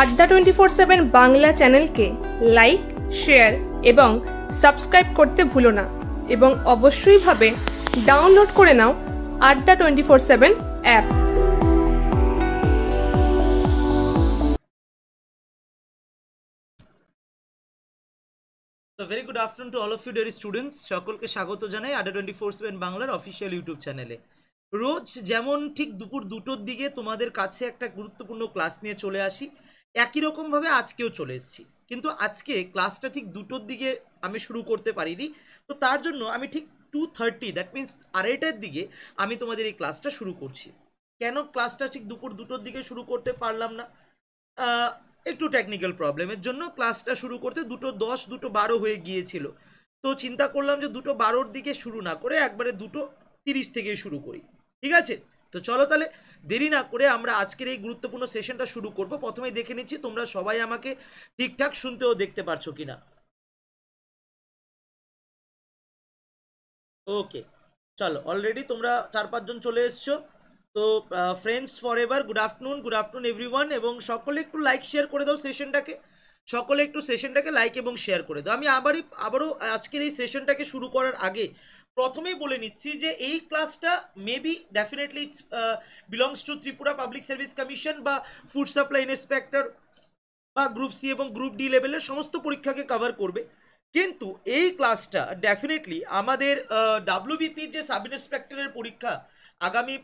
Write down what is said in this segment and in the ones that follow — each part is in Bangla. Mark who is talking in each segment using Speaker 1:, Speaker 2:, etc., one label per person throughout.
Speaker 1: আড্ডা টোয়েন্টি ফোর সেভেন বাংলা চ্যানেলকে লাইক শেয়ার এবং সাবস্ক্রাইব করতে ভুলো না এবং অবশ্যইভাবে ডাউনলোড করে নাও Adda twenty four seven app
Speaker 2: very good afternoon to all of you dear students সকলকে স্বাগত জানাই আড্ডা টোয়েন্টি ফোর সেভেন বাংলার অফিসিয়াল ইউটিউব চ্যানেলে রোজ যেমন ঠিক দুপুর দুটোর দিকে তোমাদের কাছে একটা গুরুত্বপূর্ণ ক্লাস নিয়ে চলে আসি একই রকমভাবে আজকেও চলে এসেছি কিন্তু আজকে ক্লাসটা ঠিক দুটোর দিকে আমি শুরু করতে পারিনি তো তার জন্য আমি ঠিক টু থার্টি দ্যাট মিন্স আড়াইটার দিকে আমি তোমাদের এই ক্লাসটা শুরু করছি কেন ক্লাসটা ঠিক দুপুর দুটোর দিকে শুরু করতে পারলাম না একটু টেকনিক্যাল প্রবলেমের জন্য ক্লাসটা শুরু করতে দুটো দশ দুটো বারো হয়ে গিয়েছিল তো চিন্তা করলাম যে দুটো বারোর দিকে শুরু না করে একবারে দুটো তিরিশ থেকে শুরু করি ঠিক আছে তো চলো তাহলে দেরি না করে আমরা আজকের এই গুরুত্বপূর্ণ সেশনটা শুরু করব প্রথমেই দেখে নিচ্ছি তোমরা সবাই আমাকে ঠিকঠাক শুনতে ও দেখতে পারছো কিনা
Speaker 1: ওকে চলো অলরেডি তোমরা
Speaker 2: চার পাঁচজন চলে এসছো তো friends forever good afternoon good afternoon everyone এবং সকলে একটু লাইক শেয়ার করে দাও সেশনটাকে সকলে একটু সেশনটাকে লাইক এবং শেয়ার করে দাও আমি আবারই আবারও আজকের এই সেশনটাকে শুরু করার আগে প্রথমেই বলে নিচ্ছি যে এই ক্লাসটা maybe definitely it's belongs to Tripura public service commission বা ফুড সাপ্লাই ইন্সপেক্টর বা গ্রুপ সি এবং গ্রুপ ডি লেভেলের সমস্ত পরীক্ষাকে কভার করবে কিন্তু এই ক্লাসটা ডেফিনেটলি আমাদের ডাব্লিউবিপির যে সাব ইন্সপেক্টরের পরীক্ষা আগামী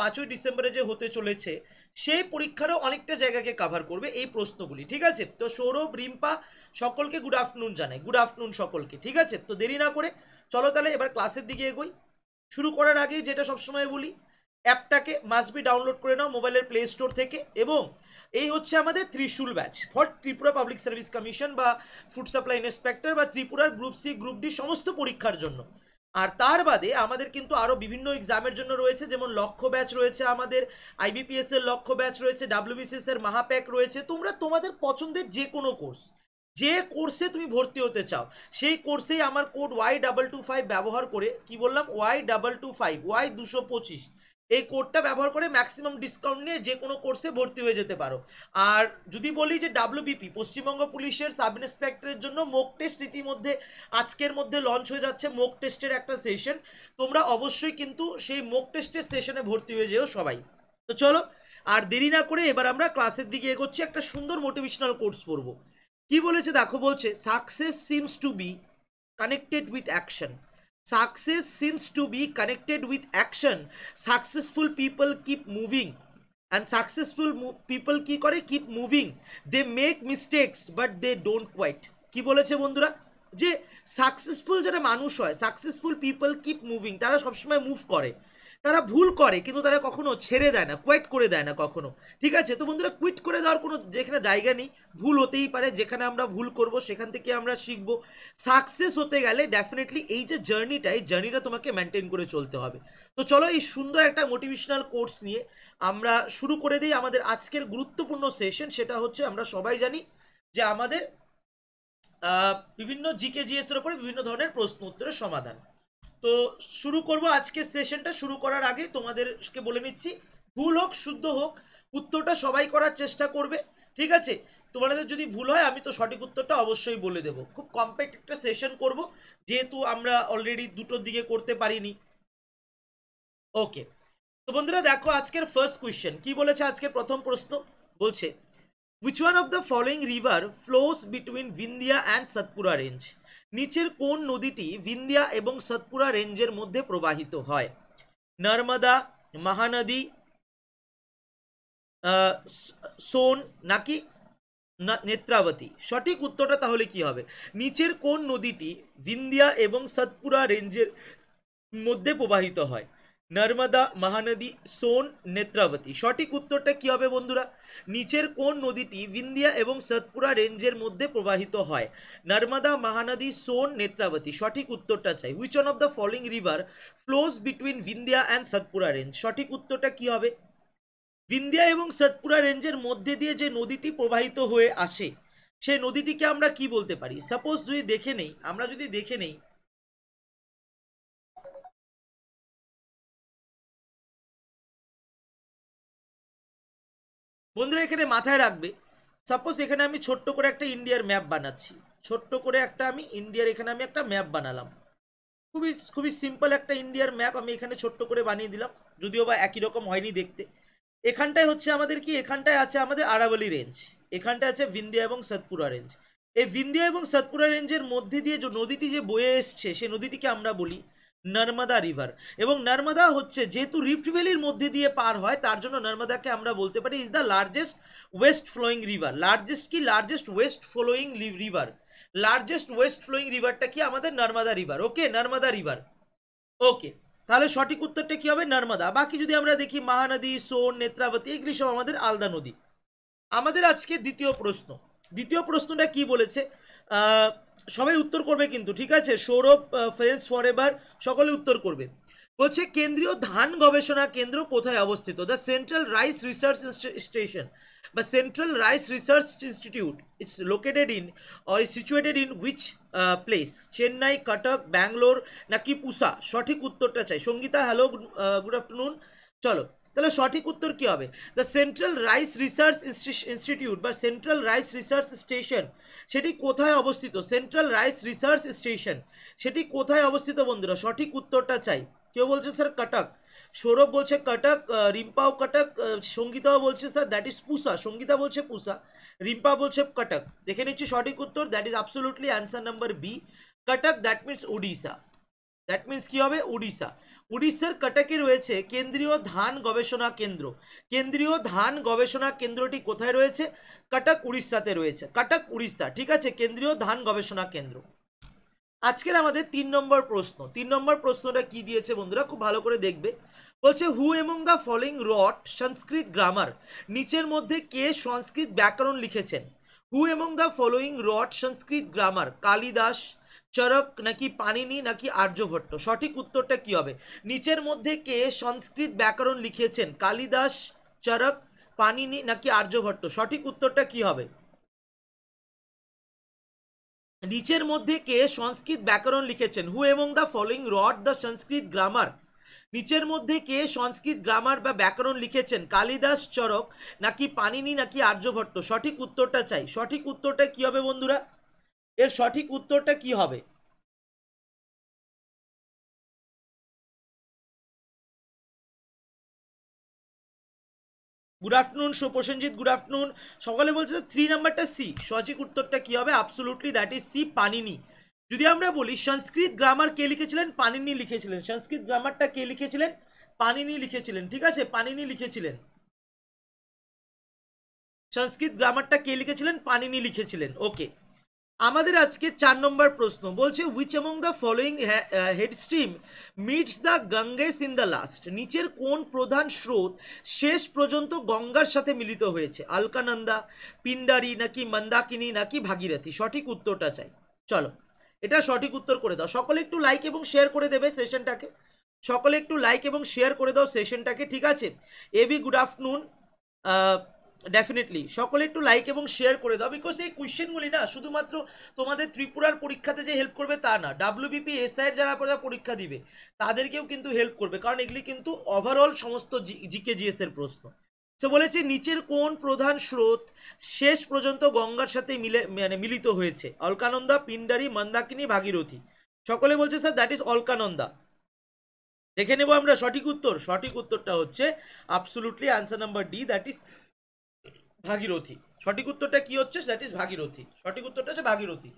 Speaker 2: পাঁচই ডিসেম্বরে যে হতে চলেছে সেই পরীক্ষারও অনেকটা জায়গাকে কাভার করবে এই প্রশ্নগুলি ঠিক আছে তো সৌরভ রিম্পা সকলকে গুড আফটারনুন জানাই গুড আফটারনুন সকলকে ঠিক আছে তো দেরি না করে চলো তাহলে এবার ক্লাসের দিকে এগোই শুরু করার আগেই যেটা সবসময় বলি অ্যাপটাকে মাস্ট বি ডাউনলোড করে নাও মোবাইলের প্লে স্টোর থেকে এবং এই হচ্ছে আমাদের Trishul batch for Tripura public service commission বা ফুড সাপ্লাই ইন্সপেক্টর বা ত্রিপুরার গ্রুপ সি গ্রুপ ডি সমস্ত পরীক্ষার জন্য আর তার বাদে আমাদের কিন্তু আরও বিভিন্ন এক্সামের জন্য রয়েছে যেমন লক্ষ্য ব্যাচ রয়েছে আমাদের আইবিপিএসের লক্ষ্য ব্যাচ রয়েছে ডাব্লিউবিসিএস এর মাহাপ্যাক রয়েছে তোমরা তোমাদের পছন্দের যে কোনো কোর্স যে কোর্সে তুমি ভর্তি হতে চাও সেই কোর্সেই আমার code Y double two five ব্যবহার করে কি বললাম Y double two five Y দুশো পঁচিশ এই কোডটা ব্যবহার করে ম্যাক্সিমাম ডিসকাউন্ট নিয়ে যে কোনো কোর্সে ভর্তি হয়ে যেতে পারো আর যদি বলি যে ডাব্লিউবিপি পশ্চিমবঙ্গ পুলিশের সাব ইন্সপেক্টরের জন্য মোক টেস্ট ইতিমধ্যে আজকের মধ্যে লঞ্চ হয়ে যাচ্ছে মোক টেস্টের একটা সেশন তোমরা অবশ্যই কিন্তু সেই মোক টেস্টের সেশনে ভর্তি হয়ে যেও সবাই তো চলো আর দেরি না করে এবার আমরা ক্লাসের দিকে এগোচ্ছি একটা সুন্দর মোটিভেশনাল কোর্স পড়বো কি বলেছে দেখো বলছে success seems to be connected with action success seems to be connected with action successful people keep moving and successful people কি করে keep moving they make mistakes but they don't quit কি বলেছে বন্ধুরা যে সাকসেসফুল যারা মানুষ হয় সাকসেসফুল পিপল কিপ মুভিং তারা সবসময় মুভ করে তারা ভুল করে কিন্তু তারা কখনো ছেড়ে দেয় না কোয়েট করে দেয় না কখনো ঠিক আছে তো বন্ধুরা কুইট করে দেওয়ার কোনো যেখানে জায়গা নেই ভুল হতেই পারে যেখানে আমরা ভুল করব সেখান থেকে আমরা শিখব সাকসেস হতে গেলে ডেফিনেটলি এই যে জার্নিটা এই জার্নিটা তোমাকে মেনটেন করে চলতে হবে তো চলো এই সুন্দর একটা মোটিভেশনাল কোর্স নিয়ে আমরা শুরু করে দিই আমাদের আজকের গুরুত্বপূর্ণ সেশন সেটা হচ্ছে আমরা সবাই জানি যে আমাদের বিভিন্ন জিকে জিএস এর উপরে বিভিন্ন ধরনের প্রশ্ন উত্তরের সমাধান তো শুরু করব আজকে সেশনটা শুরু করার আগে তোমাদেরকে বলে নিচ্ছি ভুল হোক শুদ্ধ হোক উত্তরটা সবাই করার চেষ্টা করবে ঠিক আছে তোমাদের যদি ভুল হয় আমি তো সঠিক উত্তরটা অবশ্যই বলে দেব খুব কম্প্যাক্ট একটা সেশন করব যেহেতু আমরা অলরেডি দুটোর দিকে করতে পারিনি ওকে তো বন্ধুরা দেখো আজকের ফার্স্ট কোয়েশ্চেন কি বলেছে আজকের প্রথম প্রশ্ন বলছে which one of the following river flows between Vindhya and Satpura range নিচের কোন নদীটি বিন্দিয়া এবং সতপুরা রেঞ্জের মধ্যে প্রবাহিত হয় নর্মদা মহানদী সোন নাকি নেত্রাবতী সঠিক উত্তরটা তাহলে কি হবে নিচের কোন নদীটি বিন্দিয়া এবং সতপুরা রেঞ্জের মধ্যে প্রবাহিত হয় নর্মদা মহানদী সোন নেত্রাবতী সঠিক উত্তরটা কী হবে বন্ধুরা নিচের কোন নদীটি বিন্দিয়া এবং সতপুরা রেঞ্জের মধ্যে প্রবাহিত হয় নর্মদা মহানদী সোন নেত্রাবতী সঠিক উত্তরটা চাই which one of the following river flows between Vindhya and Satpura range সঠিক উত্তরটা কী হবে বিন্দিয়া এবং সতপুরা রেঞ্জের মধ্যে দিয়ে যে নদীটি প্রবাহিত হয়ে আসে সেই নদীটিকে আমরা কি বলতে পারি সাপোজ যদি দেখে নেই
Speaker 1: আমরা যদি দেখে নেই বন্ধুরা এখানে মাথায়
Speaker 2: রাখবে সাপোজ এখানে আমি ছোট্ট করে একটা ইন্ডিয়ার ম্যাপ বানাচ্ছি ছোট্ট করে একটা আমি ইন্ডিয়ার এখানে আমি একটা ম্যাপ বানালাম খুবই খুবই সিম্পল একটা ইন্ডিয়ার ম্যাপ আমি এখানে ছোট্ট করে বানিয়ে দিলাম যদিও বা একই রকম হয়নি দেখতে এখানটায় হচ্ছে আমাদের কি এখানটায় আছে আমাদের আরাবলি রেঞ্জ এখানটায় আছে বিন্দিয়া এবং সতপুরা রেঞ্জ এই বিন্দিয়া এবং সতপুরা রেঞ্জের মধ্যে দিয়ে যে নদীটি যে বয়ে এসছে সেই নদীটিকে আমরা বলি নর্মদা রিভার এবং নর্মদা হচ্ছে যেহেতু রিফ্ট ভ্যালির মধ্যে দিয়ে পার হয় তার জন্য নর্মদাকে আমরা বলতে পারি is the largest west flowing river largest কি largest west flowing river largest west flowing রিভারটা কি আমাদের Narmada river okay Narmada river okay তাহলে সঠিক উত্তরটা কি হবে নর্মদা বাকি যদি আমরা দেখি মহানদী সোন নেত্রাবতী এগুলি সব আমাদের আলদা নদী আমাদের আজকে দ্বিতীয় প্রশ্ন দ্বিতীয় প্রশ্নটা কি বলেছে সবাই উত্তর করবে কিন্তু ঠিক আছে সৌরভ ফ্রেন্ডস ফর এভার সকলে উত্তর করবে বলছে কেন্দ্রীয় ধান গবেষণা কেন্দ্র কোথায় অবস্থিত the central rice research station বা central rice research institute is located in or situated in which place Chennai Cuttack Bangalore নাকি পুসা সঠিক উত্তরটা চাই সঙ্গীতা হ্যালো গুড আফটারনুন চলো তাহলে সঠিক উত্তর কী হবে the central rice research institute বা সেন্ট্রাল রাইস রিসার্চ স্টেশন সেটি কোথায় অবস্থিত সেন্ট্রাল রাইস রিসার্চ স্টেশন সেটি কোথায় অবস্থিত বন্ধুরা সঠিক উত্তরটা চাই কেউ বলছে স্যার কটক সৌরভ বলছে কটক রিম্পাও কটক সঙ্গীতাও বলছে স্যার দ্যাট ইজ পুষা সঙ্গীতা বলছে পুষা রিম্পা বলছে কটক দেখে নিচ্ছি সঠিক উত্তর that is absolutely answer number B Cuttack that means Odisha that means কী হবে উড়িষ্যা উড়িষ্যার কটকে রয়েছে কেন্দ্রীয় ধান গবেষণা কেন্দ্র কেন্দ্রীয় ধান গবেষণা কেন্দ্রটি কোথায় রয়েছে কটক উড়িষ্যাতে রয়েছে কটক উড়িষ্যা ঠিক আছে কেন্দ্রীয় ধান গবেষণা কেন্দ্র আজকের আমাদের তিন নম্বর প্রশ্ন তিন নম্বর প্রশ্নটা কি দিয়েছে বন্ধুরা খুব ভালো করে দেখবে বলছে who among the following wrote Sanskrit grammar নিচের মধ্যে কে সংস্কৃত ব্যাকরণ লিখেছেন who among the following wrote Sanskrit grammar Kalidasa Charaka নাকি পানিনি নাকি আর্যভট্ট সঠিক উত্তরটা কি হবে নিচের মধ্যে কে সংস্কৃত ব্যাকরণ লিখেছেন কালিদাস চরক পানিনি নাকি আর্যভট্ট সঠিক উত্তরটা কি হবে নিচের মধ্যে কে সংস্কৃত ব্যাকরণ লিখেছেন হু এবং the following wrote the Sanskrit grammar নিচের মধ্যে কে সংস্কৃত গ্রামার বা ব্যাকরণ লিখেছেন কালিদাস চরক নাকি পানিনি নাকি আর্যভট্ট সঠিক উত্তরটা চাই সঠিক উত্তরটা কী হবে বন্ধুরা এর সঠিক উত্তরটা কি হবে
Speaker 1: good afternoon Prosenjit good afternoon
Speaker 2: সকালে বলছে থ্রি নাম্বারটা সি সঠিক উত্তরটা কি হবে absolutely that is C Panini যদি আমরা বলি সংস্কৃত গ্রামার কে লিখেছিলেন পানিনি লিখেছিলেন সংস্কৃত গ্রামারটা কে লিখেছিলেন পানিনি লিখেছিলেন ঠিক আছে পানিনি লিখেছিলেন সংস্কৃত গ্রামারটা কে লিখেছিলেন পানিনি লিখেছিলেন ওকে আমাদের আজকে চার নম্বর প্রশ্ন বলছে which among the following head stream meets the Ganges in the last নিচের কোন প্রধান স্রোত শেষ পর্যন্ত গঙ্গার সাথে মিলিত হয়েছে আলকানন্দা পিন্ডারি নাকি মন্দাকিনী নাকি ভাগীরথী সঠিক উত্তরটা চাই চলো এটা সঠিক উত্তর করে দাও সকলে একটু লাইক এবং শেয়ার করে দেবে সেশনটাকে সকলে একটু লাইক এবং শেয়ার করে দাও সেশনটাকে ঠিক আছে এবি গুড আফটারনুন ডেফিনেটলি সকলে একটু লাইক এবং শেয়ার করে দাও বিকজ এই কোয়েশ্চেনগুলি না শুধুমাত্র তোমাদের ত্রিপুরার পরীক্ষাতে যে হেল্প করবে তা না ডাব্লিউবিপি এসআইয়ের যারা যারা পরীক্ষা দিবে তাদেরকেও কিন্তু হেল্প করবে কারণ এগুলি কিন্তু ওভারঅল সমস্ত জিকে জিএসের প্রশ্ন সে বলেছে নিচের কোন প্রধান স্রোত শেষ পর্যন্ত গঙ্গার সাথে মিলে মানে মিলিত হয়েছে অলকানন্দা পিন্ডারি মন্দাকিনী ভাগীরথী সকলে বলছে স্যার দ্যাট ইজ অলকানন্দা দেখে নেব আমরা সঠিক উত্তর সঠিক উত্তরটা হচ্ছে absolutely answer number D that is Bhagirathi সঠিক উত্তরটা কি হচ্ছে দ্যাট ইজ ভাগীরথী সঠিক উত্তরটা হচ্ছে ভাগীরথী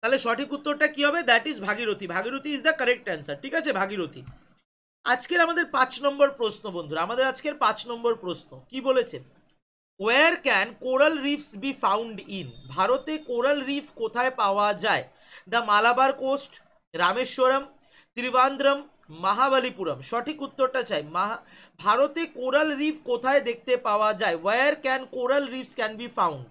Speaker 2: তাহলে সঠিক উত্তরটা কি হবে that is Bhagirathi Bhagirathi is the correct answer ঠিক আছে ভাগীরথী আজকের আমাদের পাঁচ নম্বর প্রশ্ন বন্ধুরা আমাদের আজকের পাঁচ নম্বর প্রশ্ন কি বলেছে where can coral reefs be found in ভারতে কোরাল রিফ কোথায় পাওয়া যায় দ্য মালাবার কোস্ট রামেশ্বরম ত্রিবান্দ্রম মহাবালিপুরম সঠিক উত্তরটা চাই মাহা ভারতে কোরাল রিফ কোথায় দেখতে পাওয়া যায় where can coral reefs can be found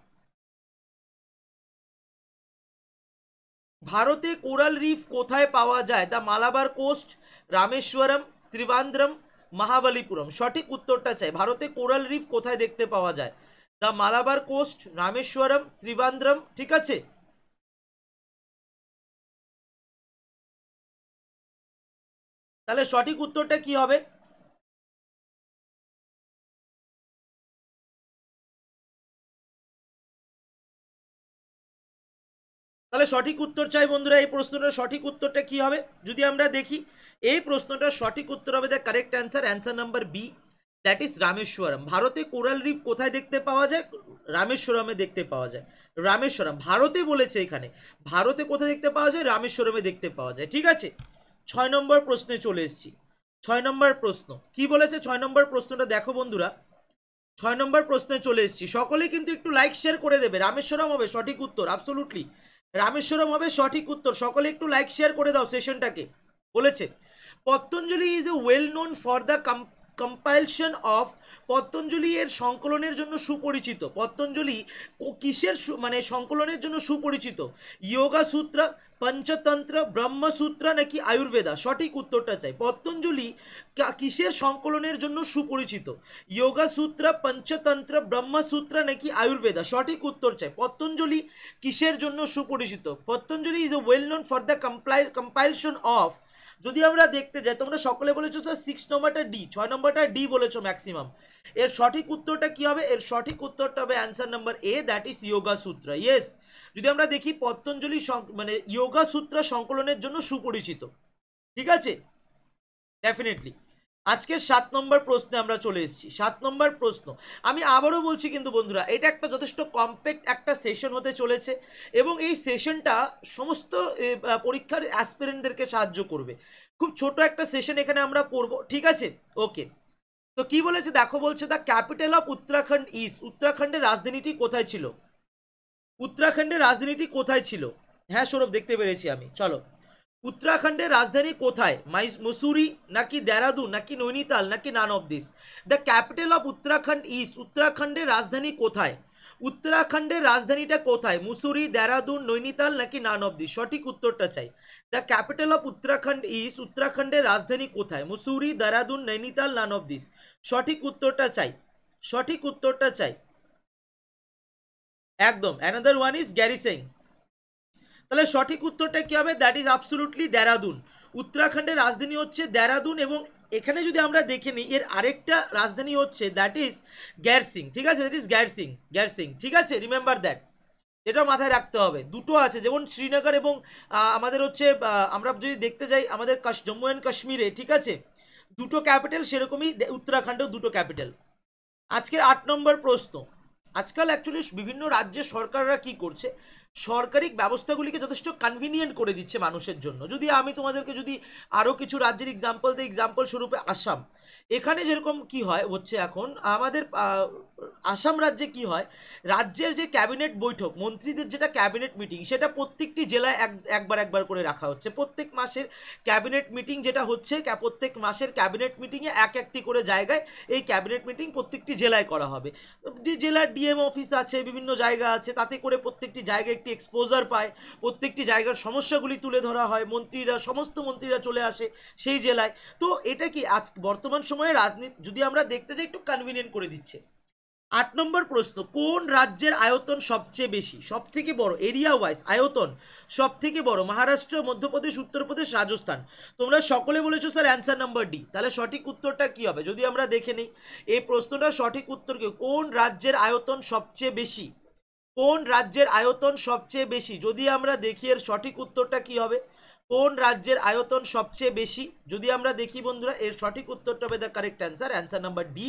Speaker 2: ভারতে কোরাল রিফ কোথায় পাওয়া যায় দ্য মালাবার কোস্ট রামেশ্বরম ত্রিবান্দ্রম মহাবালিপুরম সঠিক উত্তরটা চাই ভারতে কোরাল রিফ কোথায় দেখতে পাওয়া যায় দ্য মালাবার কোস্ট রামেশ্বরম
Speaker 1: ত্রিবান্দ্রম ঠিক আছে
Speaker 3: তাহলে সঠিক উত্তরটা কি হবে
Speaker 2: তাহলে সঠিক উত্তর চাই বন্ধুরা এই প্রশ্নটার সঠিক উত্তরটা কি হবে যদি আমরা দেখি এই প্রশ্নটার সঠিক উত্তর হবে the correct answer answer number B that is Rameswaram ভারতে কোরাল রিফ কোথায় দেখতে পাওয়া যায় রামেশ্বরমে দেখতে পাওয়া যায় রামেশ্বরম ভারতে বলেছে এখানে ভারতে কোথায় দেখতে পাওয়া যায় রামেশ্বরমে দেখতে পাওয়া যায় ঠিক আছে ছয় নম্বর প্রশ্নে চলে এসেছি ছয় নম্বর প্রশ্ন কি বলেছে ছয় নম্বর প্রশ্নটা দেখো বন্ধুরা ছয় নম্বর প্রশ্নে চলে এসেছি সকলে কিন্তু একটু লাইক শেয়ার করে দেবে রামেশ্বরম হবে সঠিক উত্তর অ্যাবসলুটলি রামেশ্বরম হবে সঠিক উত্তর সকলে একটু লাইক শেয়ার করে দাও সেশনটাকে বলেছে Patanjali is a well known for the compilation of Patanjali এর সংকলনের জন্য সুপরিচিত পতঞ্জলি কিসের মানে সংকলনের জন্য সুপরিচিত ইয়োগা সূত্র পঞ্চতন্ত্র ব্রহ্মসূত্র নাকি আয়ুর্বেদা সঠিক উত্তরটা চাই পতঞ্জলি কিসের সংকলনের জন্য সুপরিচিত যোগা সূত্র পঞ্চতন্ত্র ব্রহ্মসূত্র নাকি আয়ুর্বেদা সঠিক উত্তর চাই পতঞ্জলি কিসের জন্য সুপরিচিত Patanjali is a well known for the compile compilation of যদি আমরা দেখতে যাই তোমরা সকলে বলেছো স্যার সিক্স নম্বরটা ডি ছয় নম্বরটা ডি বলেছো ম্যাক্সিমাম এর সঠিক উত্তরটা কি হবে এর সঠিক উত্তরটা হবে answer number A that is yoga sutra yes যদি আমরা দেখি পতঞ্জলি মানে ইয়োগা সূত্রা সংকলনের জন্য সুপরিচিত ঠিক আছে ডেফিনেটলি আজকে সাত নম্বর প্রশ্নে আমরা চলে এসেছি সাত নম্বর প্রশ্ন আমি আবারও বলছি কিন্তু বন্ধুরা এটা একটা যথেষ্ট কমপ্যাক্ট একটা সেশন হতে চলেছে এবং এই সেশনটা সমস্ত পরীক্ষার অ্যাসপিরেন্টদেরকে সাহায্য করবে খুব ছোট একটা সেশন এখানে আমরা করব ঠিক আছে ওকে তো কি বলেছে দেখো বলছে the capital of Uttarakhand is উত্তরাখণ্ডের রাজধানীটি কোথায় ছিল উত্তরাখণ্ডের রাজধানীটি কোথায় ছিল হ্যাঁ সৌরভ দেখতে পেরেছি আমি চলো উত্তরাখণ্ডের রাজধানী কোথায় মাইস মুসুরি নাকি দেরাদুন নাকি নৈনিতাল নাকি none of this the capital of Uttarakhand is উত্তরাখণ্ডের রাজধানী কোথায় উত্তরাখণ্ডের রাজধানীটা কোথায় মুসুরি দেরাদুন নৈনিতাল নাকি নান অব দিস সঠিক উত্তরটা চাই the capital of Uttarakhand is উত্তরাখণ্ডের রাজধানী কোথায় Mussoorie Dehradun Nainital none of this সঠিক উত্তরটা চাই সঠিক উত্তরটা চাই একদম অ্যানাদার ওয়ান ইজ গ্যারিসেং তাহলে সঠিক উত্তরটা কী হবে দ্যাট ইজ অ্যাবসলুটলি দেরাদুন উত্তরাখণ্ডের রাজধানী হচ্ছে দেরাদুন এবং এখানে যদি আমরা দেখে নিই এর আরেকটা রাজধানী হচ্ছে দ্যাট ইজ গ্যারসিং ঠিক আছে দ্যাট ইজ গ্যারসিং গ্যারসিং ঠিক আছে রিমেম্বার দ্যাট এটা মাথায় রাখতে হবে দুটো আছে যেমন শ্রীনগর এবং আমাদের হচ্ছে আমরা যদি দেখতে যাই আমাদের জম্মু অ্যান্ড কাশ্মীরে ঠিক আছে দুটো ক্যাপিটাল সেরকমই উত্তরাখণ্ডেও দুটো ক্যাপিটাল আজকের আট নম্বর প্রশ্ন আজকাল অ্যাকচুয়ালি বিভিন্ন রাজ্যের সরকাররা কি করছে সরকারি ব্যবস্থাগুলিকে যথেষ্ট কনভিনিয়েন্ট করে দিচ্ছে মানুষের জন্য যদি আমি তোমাদেরকে যদি আরও কিছু রাজ্যের এক্সাম্পল দিই এক্সাম্পল স্বরূপে আসাম এখানে যেরকম কি হয় হচ্ছে এখন আমাদের আসাম রাজ্যে কি হয় রাজ্যের যে ক্যাবিনেট বৈঠক মন্ত্রীদের যেটা ক্যাবিনেট মিটিং সেটা প্রত্যেকটি জেলায় এক একবার একবার করে রাখা হচ্ছে প্রত্যেক মাসের ক্যাবিনেট মিটিং যেটা হচ্ছে প্রত্যেক মাসের ক্যাবিনেট মিটিংয়ে এক একটি করে জায়গায় এই ক্যাবিনেট মিটিং প্রত্যেকটি জেলায় করা হবে যে জেলার ডিএম অফিস আছে বিভিন্ন জায়গা আছে তাতে করে প্রত্যেকটি জায়গায় একটি এক্সপোজার পায় প্রত্যেকটি জায়গার সমস্যাগুলি তুলে ধরা হয় মন্ত্রীরা সমস্ত মন্ত্রীরা চলে আসে সেই জেলায় তো এটা কি আজ বর্তমান সময়ে রাজনীতি যদি আমরা দেখতে যাই একটু কনভিনিয়েন্ট করে দিচ্ছে আট নম্বর প্রশ্ন কোন রাজ্যের আয়তন সবচেয়ে বেশি সব থেকে বড় এরিয়া ওয়াইজ আয়তন সব থেকে বড় মহারাষ্ট্র মধ্যপ্রদেশ উত্তরপ্রদেশ রাজস্থান তোমরা সকলে বলেছো স্যার অ্যান্সার নাম্বার ডি তাহলে সঠিক উত্তরটা কি হবে যদি আমরা দেখে নিই এই প্রশ্নটা সঠিক উত্তর কি কোন রাজ্যের আয়তন সবচেয়ে বেশি কোন রাজ্যের আয়তন সবচেয়ে বেশি যদি আমরা দেখি এর সঠিক উত্তরটা কি হবে কোন রাজ্যের আয়তন সবচেয়ে বেশি যদি আমরা দেখি বন্ধুরা এর সঠিক উত্তরটা হবে the correct answer answer number D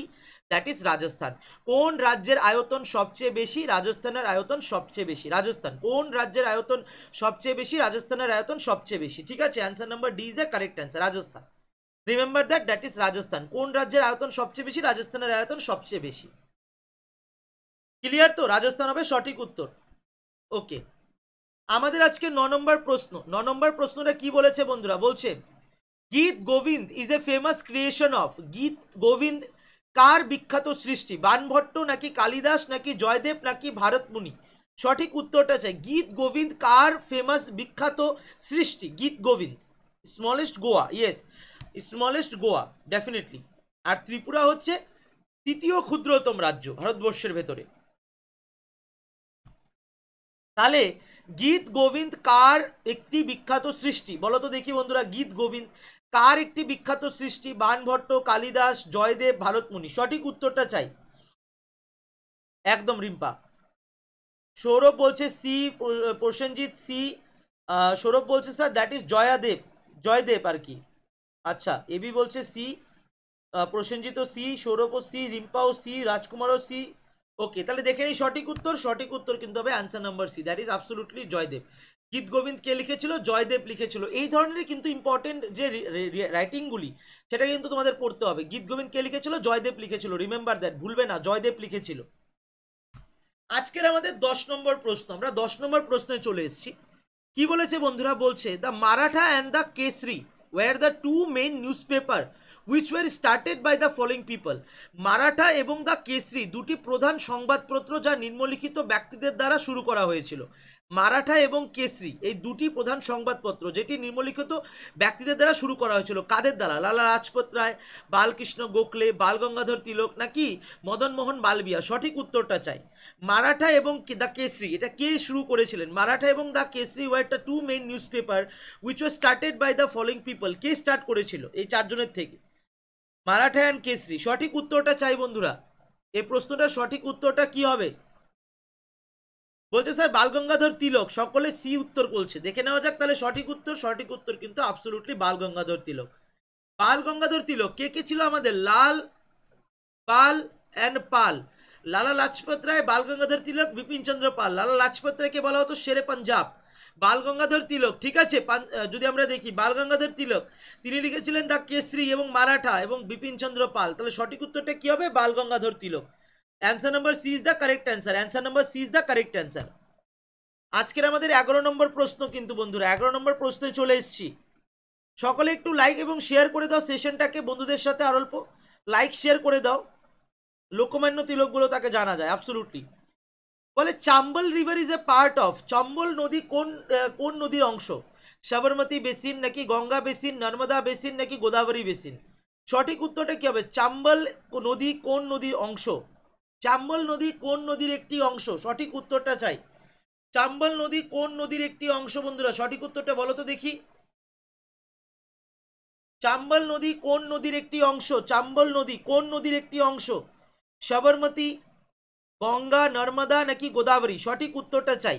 Speaker 2: that is Rajasthan কোন রাজ্যের আয়তন সবচেয়ে বেশি রাজস্থানের আয়তন সবচেয়ে বেশি রাজস্থান কোন রাজ্যের আয়তন সবচেয়ে বেশি রাজস্থানের আয়তন সবচেয়ে বেশি ঠিক আছে answer number D is a correct answer Rajasthan remember that that is Rajasthan কোন রাজ্যের আয়তন সবচেয়ে বেশি রাজস্থানের আয়তন সবচেয়ে বেশি ক্লিয়ার তো রাজস্থান হবে সঠিক উত্তর ওকে আমাদের আজকে ন নম্বর প্রশ্ন ন নম্বর প্রশ্নটা কি বলেছে বন্ধুরা বলছে Gita Govinda is a famous creation of Gita Govinda কার বিখ্যাত সৃষ্টি বানভট্ট নাকি কালিদাস নাকি জয়দেব নাকি ভারতমুনি সঠিক উত্তরটা চাই গীত গোবিন্দ কার ফেমাস বিখ্যাত সৃষ্টি Gita Govinda smallest Goa yes smallest Goa definitely আর ত্রিপুরা হচ্ছে তৃতীয় ক্ষুদ্রতম রাজ্য ভারতবর্ষের ভেতরে তাহলে গীত গোবিন্দ কার একটি বিখ্যাত সৃষ্টি বলো তো দেখি বন্ধুরা গীত গোবিন্দ কার একটি বিখ্যাত সৃষ্টি বানভট্ট কালিদাস জয়দেব ভারতমুনি সঠিক উত্তরটা চাই একদম রিম্পা সৌরভ বলছে সি প্রসেনজিৎ সি সৌরভ বলছে sir that is Jayadeva Jayadev আর কি আচ্ছা এবি বলছে সি প্রসেনজিৎ ও সি সৌরভ ও সি রিম্পাও সি রাজকুমারও সি ওকে তাহলে দেখে নিই সঠিক উত্তর সঠিক উত্তর কিন্তু হবে answer number C that is absolutely Jayadev Gita Govinda কে লিখেছিল জয়দেব লিখেছিল এই ধরনের কিন্তু ইম্পর্টেন্ট যে রাইটিংগুলি সেটা কিন্তু তোমাদের পড়তে হবে গীত গোবিন্দ কে লিখেছিল জয়দেব লিখেছিল রিমেম্বার দ্যাট ভুলবে না জয়দেব লিখেছিল আজকের আমাদের দশ নম্বর প্রশ্ন আমরা দশ নম্বর প্রশ্নে চলে এসেছি কি বলেছে বন্ধুরা বলছে the Maratha and the Kesari were the two main newspaper which were started by the following people Maratha এবং দ্য কেসরি দুটি প্রধান সংবাদপত্র যা নিম্নলিখিত ব্যক্তিদের দ্বারা শুরু করা হয়েছিল মারাঠা এবং কেসরি এই দুটি প্রধান সংবাদপত্র যেটি নিম্নলিখিত ব্যক্তিদের দ্বারা শুরু করা হয়েছিল কাদের দ্বারা লালা রাজপত রায় বালকৃষ্ণ গোখলে বালগঙ্গাধর তিলক নাকি মদনমোহন মালবিয়া সঠিক উত্তরটা চাই মারাঠা এবং দ্য কেসরি এটা কে শুরু করেছিলেন মারাঠা এবং the Kesari were the two main newspaper which was started by the following people কে স্টার্ট করেছিল এই চারজনের থেকে মারাঠা অ্যান্ড কেসরি সঠিক উত্তরটা চাই বন্ধুরা এই প্রশ্নটার সঠিক উত্তরটা কি হবে বলছে স্যার বালগঙ্গাধর তিলক সকলে সি উত্তর বলছে দেখে নেওয়া যাক তাহলে সঠিক উত্তর সঠিক উত্তর কিন্তু আবসলুটলি বালগঙ্গাধর তিলক বালগঙ্গাধর তিলক কে কে ছিল আমাদের লাল পাল অ্যান্ড পাল লালা লাজপত রায় বালগঙ্গাধর তিলক বিপিনচন্দ্র পাল লালা লাজপত রায়কে বলা হতো সেরে পাঞ্জাব বালগঙ্গাধর তিলক ঠিক আছে যদি আমরা দেখি বালগঙ্গাধর তিলক তিনি লিখেছিলেন দা কেশরী এবং মারাঠা এবং বিপিনচন্দ্র পাল তাহলে সঠিক উত্তরটা কী হবে Balgangadhar Tilak answer number C is the correct answer answer number C is the correct answer আজকের আমাদের এগারো নম্বর প্রশ্ন কিন্তু বন্ধুরা এগারো নম্বর প্রশ্নে চলে এসছি সকলে একটু লাইক এবং শেয়ার করে দাও সেশনটাকে বন্ধুদের সাথে আর অল্প লাইক শেয়ার করে দাও লোকমান্য তিলকগুলো তাকে জানা যায় অ্যাবসলুটলি বলে Chambal river is a part of Chambal নদী কোন কোন নদীর অংশ সাবরমতী বেসিন নাকি গঙ্গা বেসিন নর্মদা বেসিন নাকি গোদাবরী বেসিন সঠিক উত্তরটা কী হবে চাম্বল নদী কোন নদীর অংশ চাম্বল নদী কোন নদীর একটি অংশ সঠিক উত্তরটা চাই চাম্বল নদী কোন নদীর একটি অংশ বন্ধুরা সঠিক উত্তরটা বলো তো দেখি চাম্বল নদী কোন নদীর একটি অংশ চাম্বল নদী কোন নদীর একটি অংশ সবরমতী গঙ্গা নর্মদা নাকি গোদাবরী সঠিক উত্তরটা চাই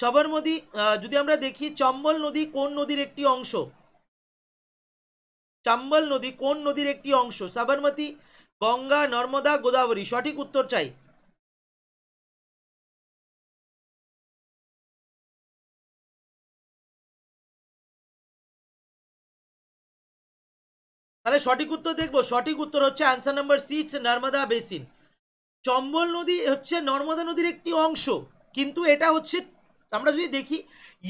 Speaker 2: সবরমতী যদি আমরা দেখি চম্বল নদী কোন নদীর
Speaker 1: একটি অংশ চাম্বল নদী কোন নদীর একটি অংশ সাবরমতী গঙ্গা নর্মদা গোদাবরী সঠিক উত্তর চাই তাহলে সঠিক উত্তর দেখবো সঠিক উত্তর হচ্ছে
Speaker 2: answer number six Narmada basin Chambal নদী হচ্ছে নর্মদা নদীর একটি অংশ কিন্তু এটা হচ্ছে আমরা যদি দেখি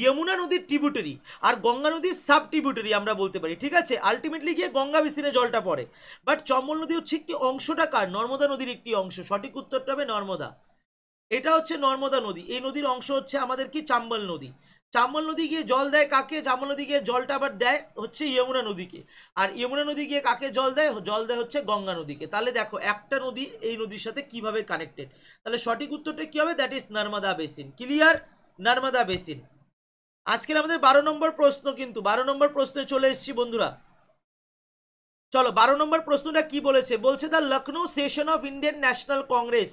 Speaker 2: যমুনা নদীর ট্রিবিউটারি আর গঙ্গা নদীর সাব ট্রিবিউটারি আমরা বলতে পারি ঠিক আছে আলটিমেটলি গিয়ে গঙ্গা বেসিনে জলটা পড়ে বাট চম্বল নদী হচ্ছে একটি অংশটা কার নর্মদা নদীর একটি অংশ সঠিক উত্তরটা হবে নর্মদা এটা হচ্ছে নর্মদা নদী এই নদীর অংশ হচ্ছে আমাদের কি চাম্বল নদী চাম্বল নদী গিয়ে জল দেয় কাকে চাম্বল নদী গিয়ে জলটা আবার দেয় হচ্ছে ইমুনা নদীকে আর ইমুনা নদী গিয়ে কাকে জল দেয় জল দেয় হচ্ছে গঙ্গা নদীকে তাহলে দেখো একটা নদী এই নদীর সাথে কিভাবে কানেক্টেড তাহলে সঠিক উত্তরটা কী হবে that is Narmada basin clear Narmada basin আজকের আমাদের বারো নম্বর প্রশ্ন কিন্তু বারো নম্বর প্রশ্নে চলে এসছি বন্ধুরা চলো বারো নম্বর প্রশ্নটা কি বলেছে বলছে the Lucknow session of Indian National Congress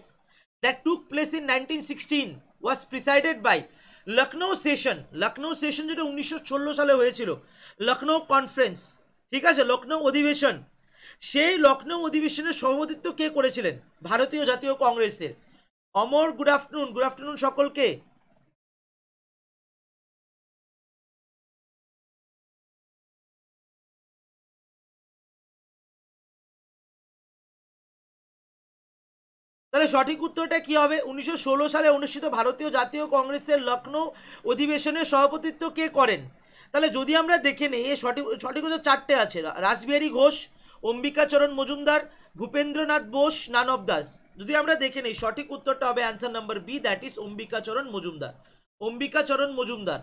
Speaker 2: that took place in nineteen sixteen was presided by Lucknow session Lucknow session যেটা উনিশশো সালে হয়েছিল লখনৌ কনফারেন্স ঠিক আছে লখনৌ অধিবেশন সেই লখনৌ অধিবেশনের সভাপতিত্ব কে করেছিলেন ভারতীয় জাতীয় কংগ্রেসের Amar good afternoon good
Speaker 1: afternoon সকলকে
Speaker 2: তাহলে সঠিক উত্তরটা কি হবে উনিশশো সালে অনুষ্ঠিত ভারতীয় জাতীয় কংগ্রেসের লখনৌ অধিবেশনের সভাপতিত্ব কে করেন তাহলে যদি আমরা দেখে নিই সঠিক সঠিক উত্তর চারটে আছে রাসবিহারী ঘোষ অম্বিকাচরণ মজুমদার ভূপেন্দ্রনাথ বোস নানব দাস যদি আমরা দেখে নিই সঠিক উত্তরটা হবে answer number B that is Ambikacharan Majumdar Ambikacharan Majumdar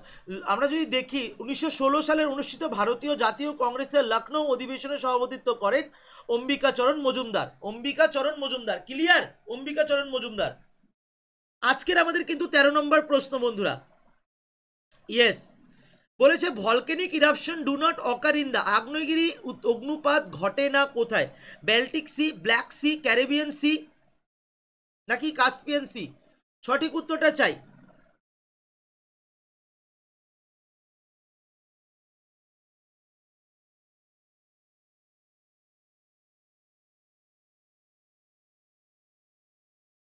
Speaker 2: আমরা যদি দেখি উনিশশো সালের অনুষ্ঠিত ভারতীয় জাতীয় কংগ্রেসের লখনৌ অধিবেশনে সভাপতিত্ব করেন অম্বিকাচরণ মজুমদার অম্বিকাচরণ মজুমদার ক্লিয়ার অম্বিকাচরণ মজুমদার আজকের আমাদের কিন্তু ১৩ নম্বর প্রশ্ন বন্ধুরা ইয়েস বলেছে volcanic eruption do not occur in the আগ্নেয়গিরি অগ্নুপাত ঘটে না কোথায় Baltic Sea Black Sea Caribbean Sea নাকি কাস্পিয়ান সি সঠিক
Speaker 1: উত্তরটা চাই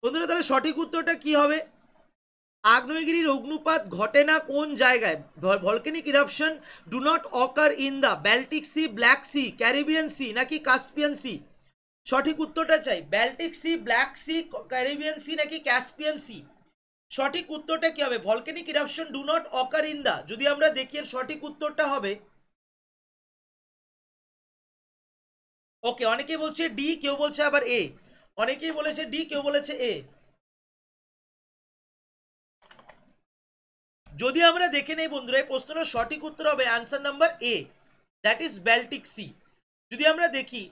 Speaker 1: বন্ধুরা তাহলে সঠিক উত্তরটা কি হবে
Speaker 2: আগ্নেয়গিরির অগ্নুপাত ঘটে না কোন জায়গায় volcanic eruption do not occur in the Baltic Sea Black Sea Caribbean Sea নাকি কাস্পিয়ান সি সঠিক উত্তরটা চাই Baltic Sea Black Sea Caribbean Sea নাকি ক্যাসপিয়ান সি সঠিক উত্তরটা কি হবে volcanic eruption do not occur in the যদি আমরা দেখি সঠিক উত্তরটা হবে
Speaker 1: ওকে অনেকে বলছে ডি কেউ বলছে আবার এ অনেকেই বলেছে ডি কেউ বলেছে এ
Speaker 2: যদি আমরা দেখে নেই বন্ধুরা এই প্রশ্নটার সঠিক উত্তর হবে answer number A that is Baltic Sea যদি আমরা দেখি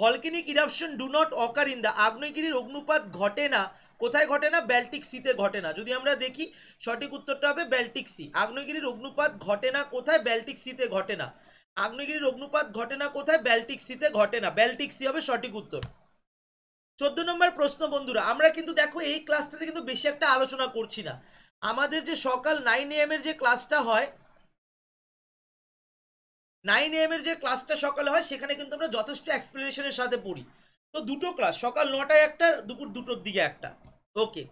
Speaker 2: volcanic eruption do not occur in the আগ্নেয়গিরির অগ্নুপাত ঘটে না কোথায় ঘটে না ব্যাল্টিক সিতে ঘটে না যদি আমরা দেখি সঠিক উত্তরটা হবে ব্যাল্টিক সি আগ্নেয়গিরির অগ্নুপাত ঘটে না কোথায় ব্যাল্টিক সিতে ঘটে না আগ্নেয়গিরির অগ্নুপাত ঘটে না কোথায় ব্যাল্টিক সিতে ঘটে না ব্যাল্টিক সি হবে সঠিক উত্তর চোদ্দ নম্বর প্রশ্ন বন্ধুরা আমরা কিন্তু দেখো এই ক্লাসটাতে কিন্তু বেশি একটা আলোচনা করছি না আমাদের যে সকাল নাইন এম এর যে ক্লাসটা হয় নাইন এম এর যে ক্লাসটা সকালে হয় সেখানে কিন্তু আমরা যথেষ্ট এক্সপ্লেনেশনের সাথে পড়ি তো দুটো ক্লাস সকাল নটায় একটা দুপুর দুটোর দিকে একটা ওকে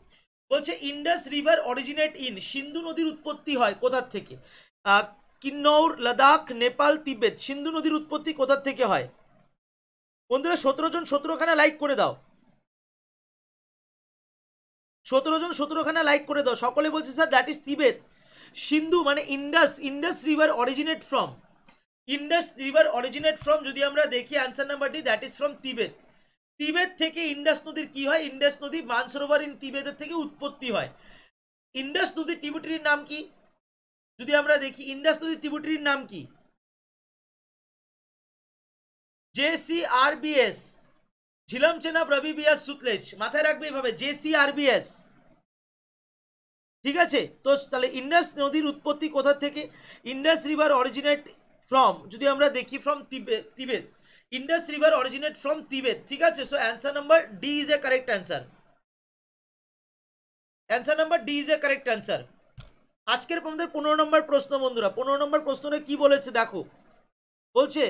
Speaker 2: বলছে Indus river originate in Sindhu নদীর উৎপত্তি হয় কোথার থেকে কিন্নৌর লাদাখ নেপাল তিব্বত সিন্ধু নদীর উৎপত্তি কোথার থেকে হয় বন্ধুরা সতেরো জন সতেরোখানা লাইক করে দাও সতেরো জন সতেরোখানা লাইক করে দাও সকলে বলছে sir that is Tibet Sindhu মানে Indus Indus river originate from Indus river originate from যদি আমরা দেখি অ্যান্সার নাম্বারটি that is from Tibet Tibet থেকে ইন্ডাস নদীর কি হয় ইন্ডাস নদী মানসরোভার ইন তিবেতের থেকে উৎপত্তি হয় ইন্ডাস নদীর টিবুটির নাম কি যদি আমরা দেখি ইন্ডাস নদীর টিবুটির নাম কি
Speaker 1: J C R B S
Speaker 2: Jhelum Chenab Ravi Beas Sutlej মাথায় রাখবে এইভাবে জেসি আরবিএস ঠিক আছে তো তাহলে ইন্ডাস নদীর উৎপত্তি কোথা থেকে ইন্ডাস রিভার অরিজিনেট ফ্রম যদি আমরা দেখি from Tibet Tibet Indus river originate from Tibet ঠিক আছে so answer number D is a correct answer answer number D is a correct answer আজকের আমাদের পনেরো নম্বর প্রশ্ন বন্ধুরা পনেরো নম্বর প্রশ্নটা কি বলেছে দেখো বলছে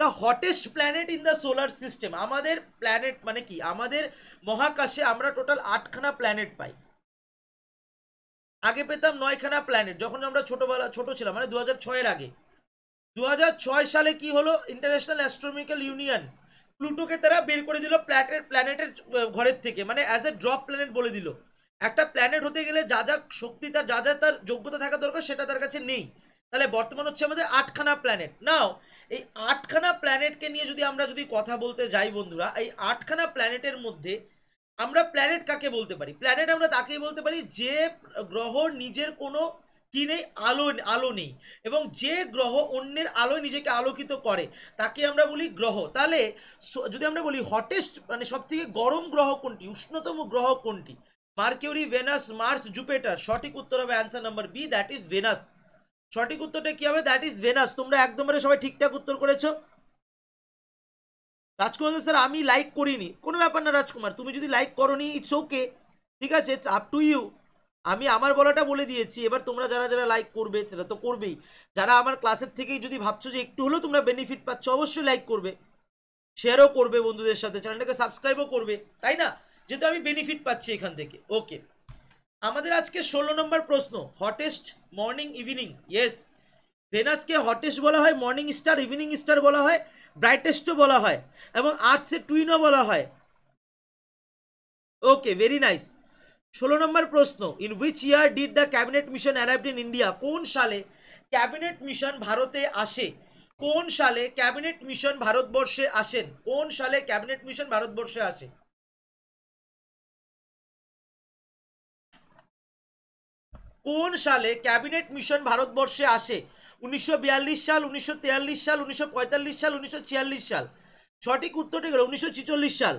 Speaker 2: the hottest planet in the solar system আমাদের প্ল্যানেট মানে কি আমাদের মহাকাশে আমরা টোটাল আটখানা প্ল্যানেট পাই আগে পেতাম নয়খানা প্ল্যানেট যখন আমরা ছোটবেলা ছোট ছিলাম মানে দু হাজার আগে দু সালে কি হলো ইন্টারন্যাশনাল অ্যাস্ট্রোমিক্যাল ইউনিয়ন প্লুটোকে তারা বের করে দিল প্ল্যানেট প্ল্যানেটের ঘরের থেকে মানে অ্যাজ এ ড্রপ প্ল্যানেট বলে দিল একটা প্ল্যানেট হতে গেলে যা যা শক্তি তার যা যা তার যোগ্যতা থাকা দরকার সেটা তার কাছে নেই তাহলে বর্তমান হচ্ছে আমাদের আটখানা প্ল্যানেট নাও এই আটখানা প্ল্যানেটকে নিয়ে যদি আমরা যদি কথা বলতে যাই বন্ধুরা এই আটখানা প্ল্যানেটের মধ্যে আমরা প্ল্যানেট কাকে বলতে পারি প্ল্যানেট আমরা তাকেই বলতে পারি যে গ্রহ নিজের কোনো কি নেই আলো আলো নেই এবং যে গ্রহ অন্যের আলোয় নিজেকে আলোকিত করে তাকে আমরা বলি গ্রহ তাহলে যদি আমরা বলি হটেস্ট মানে সবথেকে গরম গ্রহ কোনটি উষ্ণতম গ্রহ কোনটি মার্কিউরি ভেনাস মার্স জুপিটার সঠিক উত্তর হবে answer number B that is Venus সঠিক উত্তরটা কি হবে দ্যাট ইজ ভেনাস তোমরা একদমবারে সবাই ঠিকঠাক উত্তর করেছো রাজকুমার স্যার আমি লাইক করিনি কোনো ব্যাপার না রাজকুমার তুমি যদি লাইক করনি ইটস ওকে ঠিক আছে ইটস আপ টু ইউ আমি আমার বলাটা বলে দিয়েছি এবার তোমরা যারা যারা লাইক করবে সেটা তো করবেই যারা আমার ক্লাসের থেকেই যদি ভাবছো যে একটু হলেও তোমরা বেনিফিট পাচ্ছ অবশ্যই লাইক করবে শেয়ারও করবে বন্ধুদের সাথে চ্যানেলটাকে সাবস্ক্রাইবও করবে তাই না যেহেতু আমি বেনিফিট পাচ্ছি এখান থেকে ওকে আমাদের আজকে ষোলো নম্বর প্রশ্ন হটেস্ট মর্নিং ইভিনিং ইয়েস ভেনাসকে হটেস্ট বলা হয় মর্নিং স্টার ইভিনিং স্টার বলা হয় ব্রাইটেস্টও বলা হয় এবং আর্টসে টুইনও বলা হয় ওকে ভেরি নাইস ষোলো নম্বর প্রশ্ন in which year did the cabinet mission arrived in India কোন সালে ক্যাবিনেট মিশন ভারতে আসে কোন সালে ক্যাবিনেট মিশন ভারতবর্ষে আসেন কোন সালে ক্যাবিনেট
Speaker 1: মিশন ভারতবর্ষে আসে
Speaker 2: কোন সালে ক্যাবিনেট মিশন ভারতবর্ষে আসে উনিশশো সাল উনিশশো সাল উনিশশো সাল উনিশশো সাল সঠিক উত্তরটি হলো উনিশশো সাল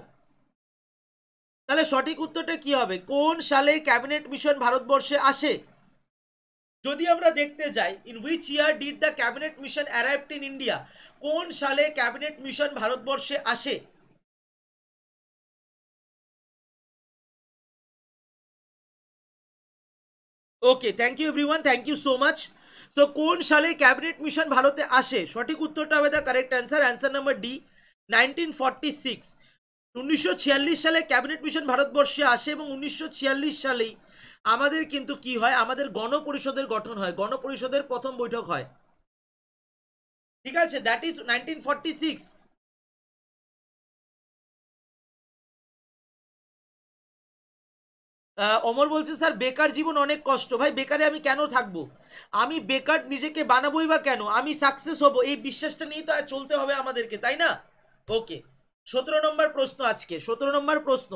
Speaker 2: তাহলে সঠিক উত্তরটা কি হবে কোন সালে ক্যাবিনেট মিশন ভারতবর্ষে আসে যদি আমরা দেখতে যাই in which year did the cabinet mission arrived in India কোন সালে ক্যাবিনেট মিশন ভারতবর্ষে আসে okay thank you everyone thank you so much so কোন সালে ক্যাবিনেট মিশন ভারতে আসে সঠিক উত্তরটা হবে the correct answer answer number D nineteen forty six উনিশশো সালে ক্যাবিনেট মিশন ভারতবর্ষে আসে এবং উনিশশো সালেই আমাদের কিন্তু কি হয় আমাদের গণপরিষদের গঠন হয় গণপরিষদের প্রথম বৈঠক হয়
Speaker 1: ঠিক আছে that is nineteen forty six Amar বলছে স্যার
Speaker 2: বেকার জীবন অনেক কষ্ট ভাই বেকারে আমি কেন থাকবো আমি বেকার নিজেকে বানাবোই বা কেন আমি সাকসেস হব এই বিশ্বাসটা নিয়েই তো চলতে হবে আমাদেরকে তাই না ওকে সতেরো নম্বর প্রশ্ন আজকে সতেরো নম্বর প্রশ্ন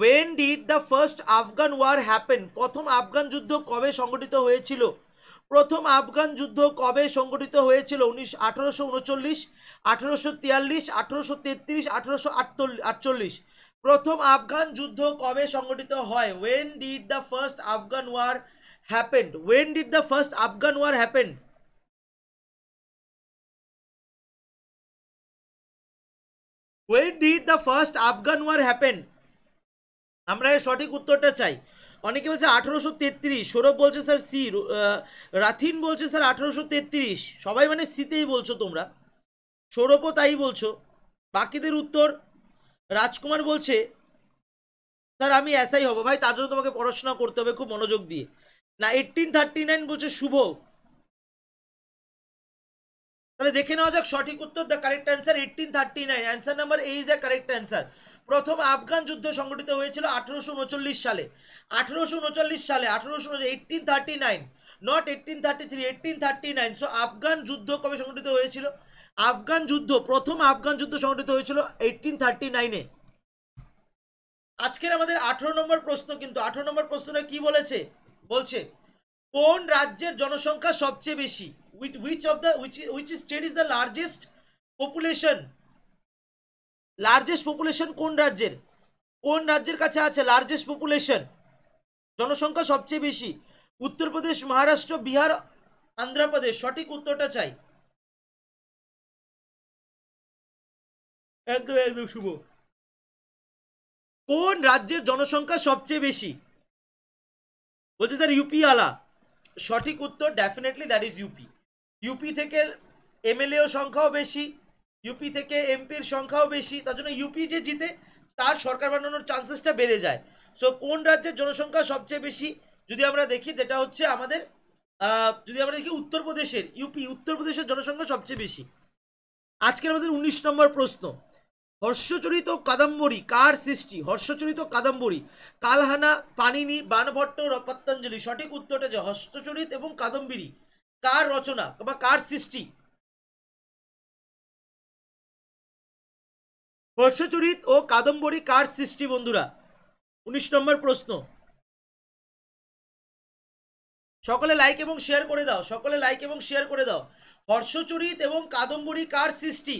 Speaker 2: when did the first Afghan war happen প্রথম আফগান যুদ্ধ কবে সংগঠিত হয়েছিল প্রথম আফগান যুদ্ধ কবে সংগঠিত হয়েছিল উনিশ আঠারোশো উনচল্লিশ আঠারোশো তিয়াল্লিশ আঠারোশো তেত্রিশ আঠারোশো আটচল্লিশ প্রথম আফগান যুদ্ধ কবে সংগঠিত হয় when did the first Afghan war happen when did the first Afghan war happen
Speaker 1: when did the
Speaker 2: first Afghan war happen আমরা এর সঠিক উত্তরটা চাই অনেকে বলছে আঠেরোশো তেত্রিশ সৌরভ বলছে স্যার সি রাথিন বলছে স্যার আঠেরোশো তেত্রিশ সবাই মানে সিতেই বলছো তোমরা সৌরভও তাই বলছো বাকিদের উত্তর রাজকুমার বলছে স্যার আমি এসআই হব ভাই তার জন্য তোমাকে পড়াশোনা করতে হবে খুব মনোযোগ দিয়ে না এইটিন থার্টি নাইন বলছে শুভ তাহলে দেখে নেওয়া যাক সঠিক উত্তর the correct answer eighteen thirty nine answer number A is correct answer প্রথম আফগান যুদ্ধ সংঘটিত হয়েছিল আঠেরোশো উনচল্লিশ সালে আঠেরোশো উনচল্লিশ সালে আঠেরোশো eighteen thirty nine not eighteen thirty three eighteen thirty nine so Afghan যুদ্ধ কবে সংঘটিত হয়েছিল আফগান যুদ্ধ প্রথম আফগান যুদ্ধ সংঘটিত হয়েছিল এইটিন থার্টি নাইনে আজকের আমাদের আঠেরো নম্বর প্রশ্ন কিন্তু আঠেরো নম্বর প্রশ্নটা কি বলেছে বলছে কোন রাজ্যের জনসংখ্যা সবচেয়ে বেশি with which of the which which state is the largest population largest population কোন রাজ্যের কোন রাজ্যের কাছে আছে লার্জেস্ট পপুলেশন জনসংখ্যা সবচেয়ে বেশি উত্তরপ্রদেশ মহারাষ্ট্র বিহার আন্ধ্রপ্রদেশ সঠিক উত্তরটা চাই
Speaker 1: একদম একদম শুভ কোন রাজ্যের জনসংখ্যা সবচেয়ে বেশি
Speaker 2: বলছে স্যার ইউপি আলা সঠিক উত্তর definitely that is UP UP থেকে এমএলএও সংখ্যাও বেশি ইউপি থেকে এমপির সংখ্যাও বেশি তার জন্য ইউপি যে জিতে তার সরকার বানানোর চান্সেসটা বেড়ে যায় সো কোন রাজ্যের জনসংখ্যা সবচেয়ে বেশি যদি আমরা দেখি যেটা হচ্ছে আমাদের যদি আমরা দেখি উত্তরপ্রদেশের ইউপি উত্তরপ্রদেশের জনসংখ্যা সবচেয়ে বেশি আজকের আমাদের উনিশ নম্বর প্রশ্ন হর্ষচরিত কাদম্বরী কার সৃষ্টি হর্ষচরিত কাদম্বরী কালহানা পানিনি বানভট্ট পতঞ্জলি সঠিক উত্তরটা যে হর্ষচরিত এবং কাদম্বরী কার রচনা বা কার সৃষ্টি
Speaker 1: হর্ষচরিত ও কাদম্বরী কার সৃষ্টি বন্ধুরা উনিশ নম্বর প্রশ্ন সকলে লাইক এবং শেয়ার করে দাও সকলে লাইক এবং শেয়ার করে দাও
Speaker 2: হর্ষচরিত এবং কাদম্বরী কার সৃষ্টি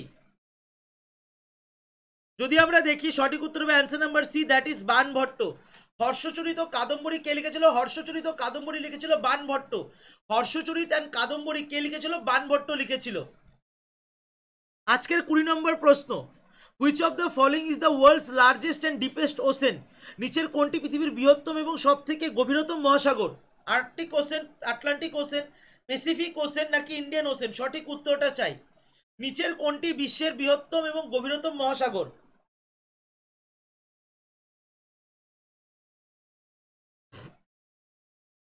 Speaker 2: যদি আমরা দেখি সঠিক উত্তর হবে answer number C that is Banabhatta Harshacharita Kadambari কে লিখেছিল হর্ষচরিত কাদম্বরী লিখেছিল বানভট্ট হর্ষচরিত অ্যান্ড কাদম্বরী কে লিখেছিল বানভট্ট লিখেছিল আজকের কুড়ি নম্বর প্রশ্ন which of the following is the world's largest and deepest ocean নিচের কোনটি পৃথিবীর বৃহত্তম এবং সব থেকে গভীরতম মহাসাগর Arctic Ocean Atlantic Ocean Pacific Ocean নাকি ইন্ডিয়ান ওসেন সঠিক উত্তরটা চাই নিচের কোনটি বিশ্বের বৃহত্তম এবং গভীরতম মহাসাগর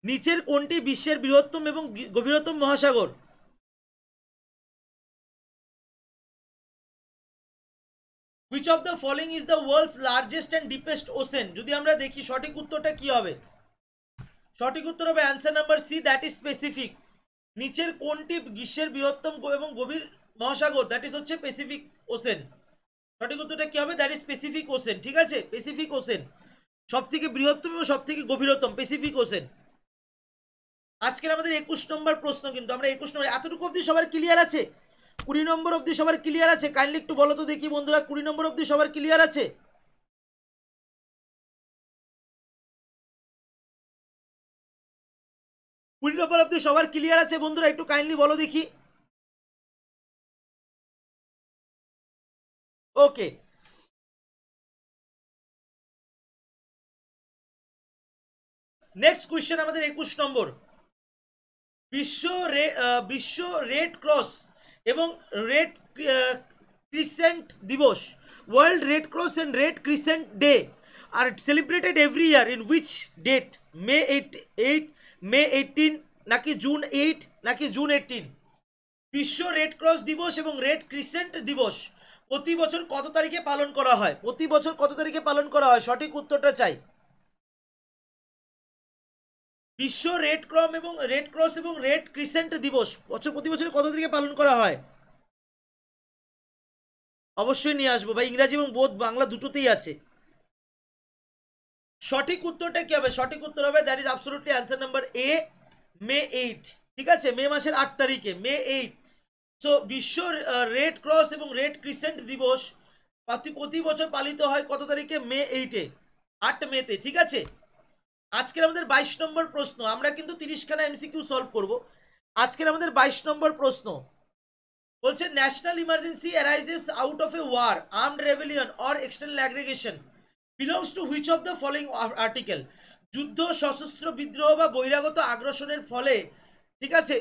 Speaker 3: নিচের কোনটি বিশ্বের বৃহত্তম এবং গভীরতম মহাসাগর
Speaker 1: which of the following
Speaker 2: is the world's largest and deepest ocean যদি আমরা দেখি সঠিক উত্তরটা কি হবে সঠিক উত্তর হবে answer number C that is specific নিচের কোনটি বিশ্বের বৃহত্তম এবং গভীর মহাসাগর দ্যাট ইজ হচ্ছে প্যাসিফিক ওসেন সঠিক উত্তরটা কি হবে দ্যাট ইজ প্যাসিফিক ওসেন ঠিক আছে প্যাসিফিক ওসেন সবথেকে বৃহত্তম এবং সবথেকে গভীরতম প্যাসিফিক ওসেন আজকের আমাদের একুশ নম্বর প্রশ্ন কিন্তু আমরা একুশ নম্বর এতটুকু অবধি সবার ক্লিয়ার আছে কুড়ি নম্বর অবধি সবার ক্লিয়ার আছে কাইন্ডলি একটু বলো তো দেখি বন্ধুরা কুড়ি নম্বর অবধি সবার ক্লিয়ার
Speaker 1: আছে
Speaker 3: কুড়ি নম্বর অবধি সবার ক্লিয়ার আছে বন্ধুরা একটু কাইন্ডলি বলো দেখি ওকে নেক্সট
Speaker 2: কোয়েশ্চেন আমাদের একুশ নম্বর বিশ্ব বিশ্ব রেড ক্রস এবং রেড ক্রিসেন্ট দিবস World Red Cross and Red Crescent Day are celebrated every year in which date May eight eight May eighteen নাকি জুন এইট নাকি জুন এইটিন বিশ্ব রেড ক্রস দিবস এবং রেড ক্রিসেন্ট দিবস প্রতি বছর কত তারিখে পালন করা হয় প্রতি বছর কত তারিখে পালন করা হয় সঠিক উত্তরটা চাই
Speaker 1: বিশ্ব রেড ক্রম এবং রেড ক্রস এবং রেড ক্রিসেন্ট দিবস বছর প্রতি বছরে কত তারিখে পালন করা হয় অবশ্যই নিয়ে আসবো ভাই ইংরাজি এবং বোধ বাংলা
Speaker 2: দুটোতেই আছে সঠিক উত্তরটা কি হবে সঠিক উত্তর হবে that is absolutely answer number A May eight ঠিক আছে মে মাসের আট তারিখে মে এইট সো বিশ্ব রেড ক্রস এবং রেড ক্রিসেন্ট দিবস প্রতি বছর পালিত হয় কত তারিখে মে এইটে আট মেতে ঠিক আছে আজকের আমাদের বাইশ নম্বর প্রশ্ন আমরা কিন্তু তিরিশখানা এমসিকিউ সলভ করব আজকের আমাদের বাইশ নম্বর প্রশ্ন বলছে national emergency arises out of a war armed rebellion or external aggregation belongs to which of the following article যুদ্ধ সশস্ত্র বিদ্রোহ বা বহিরাগত আগ্রাসনের ফলে ঠিক আছে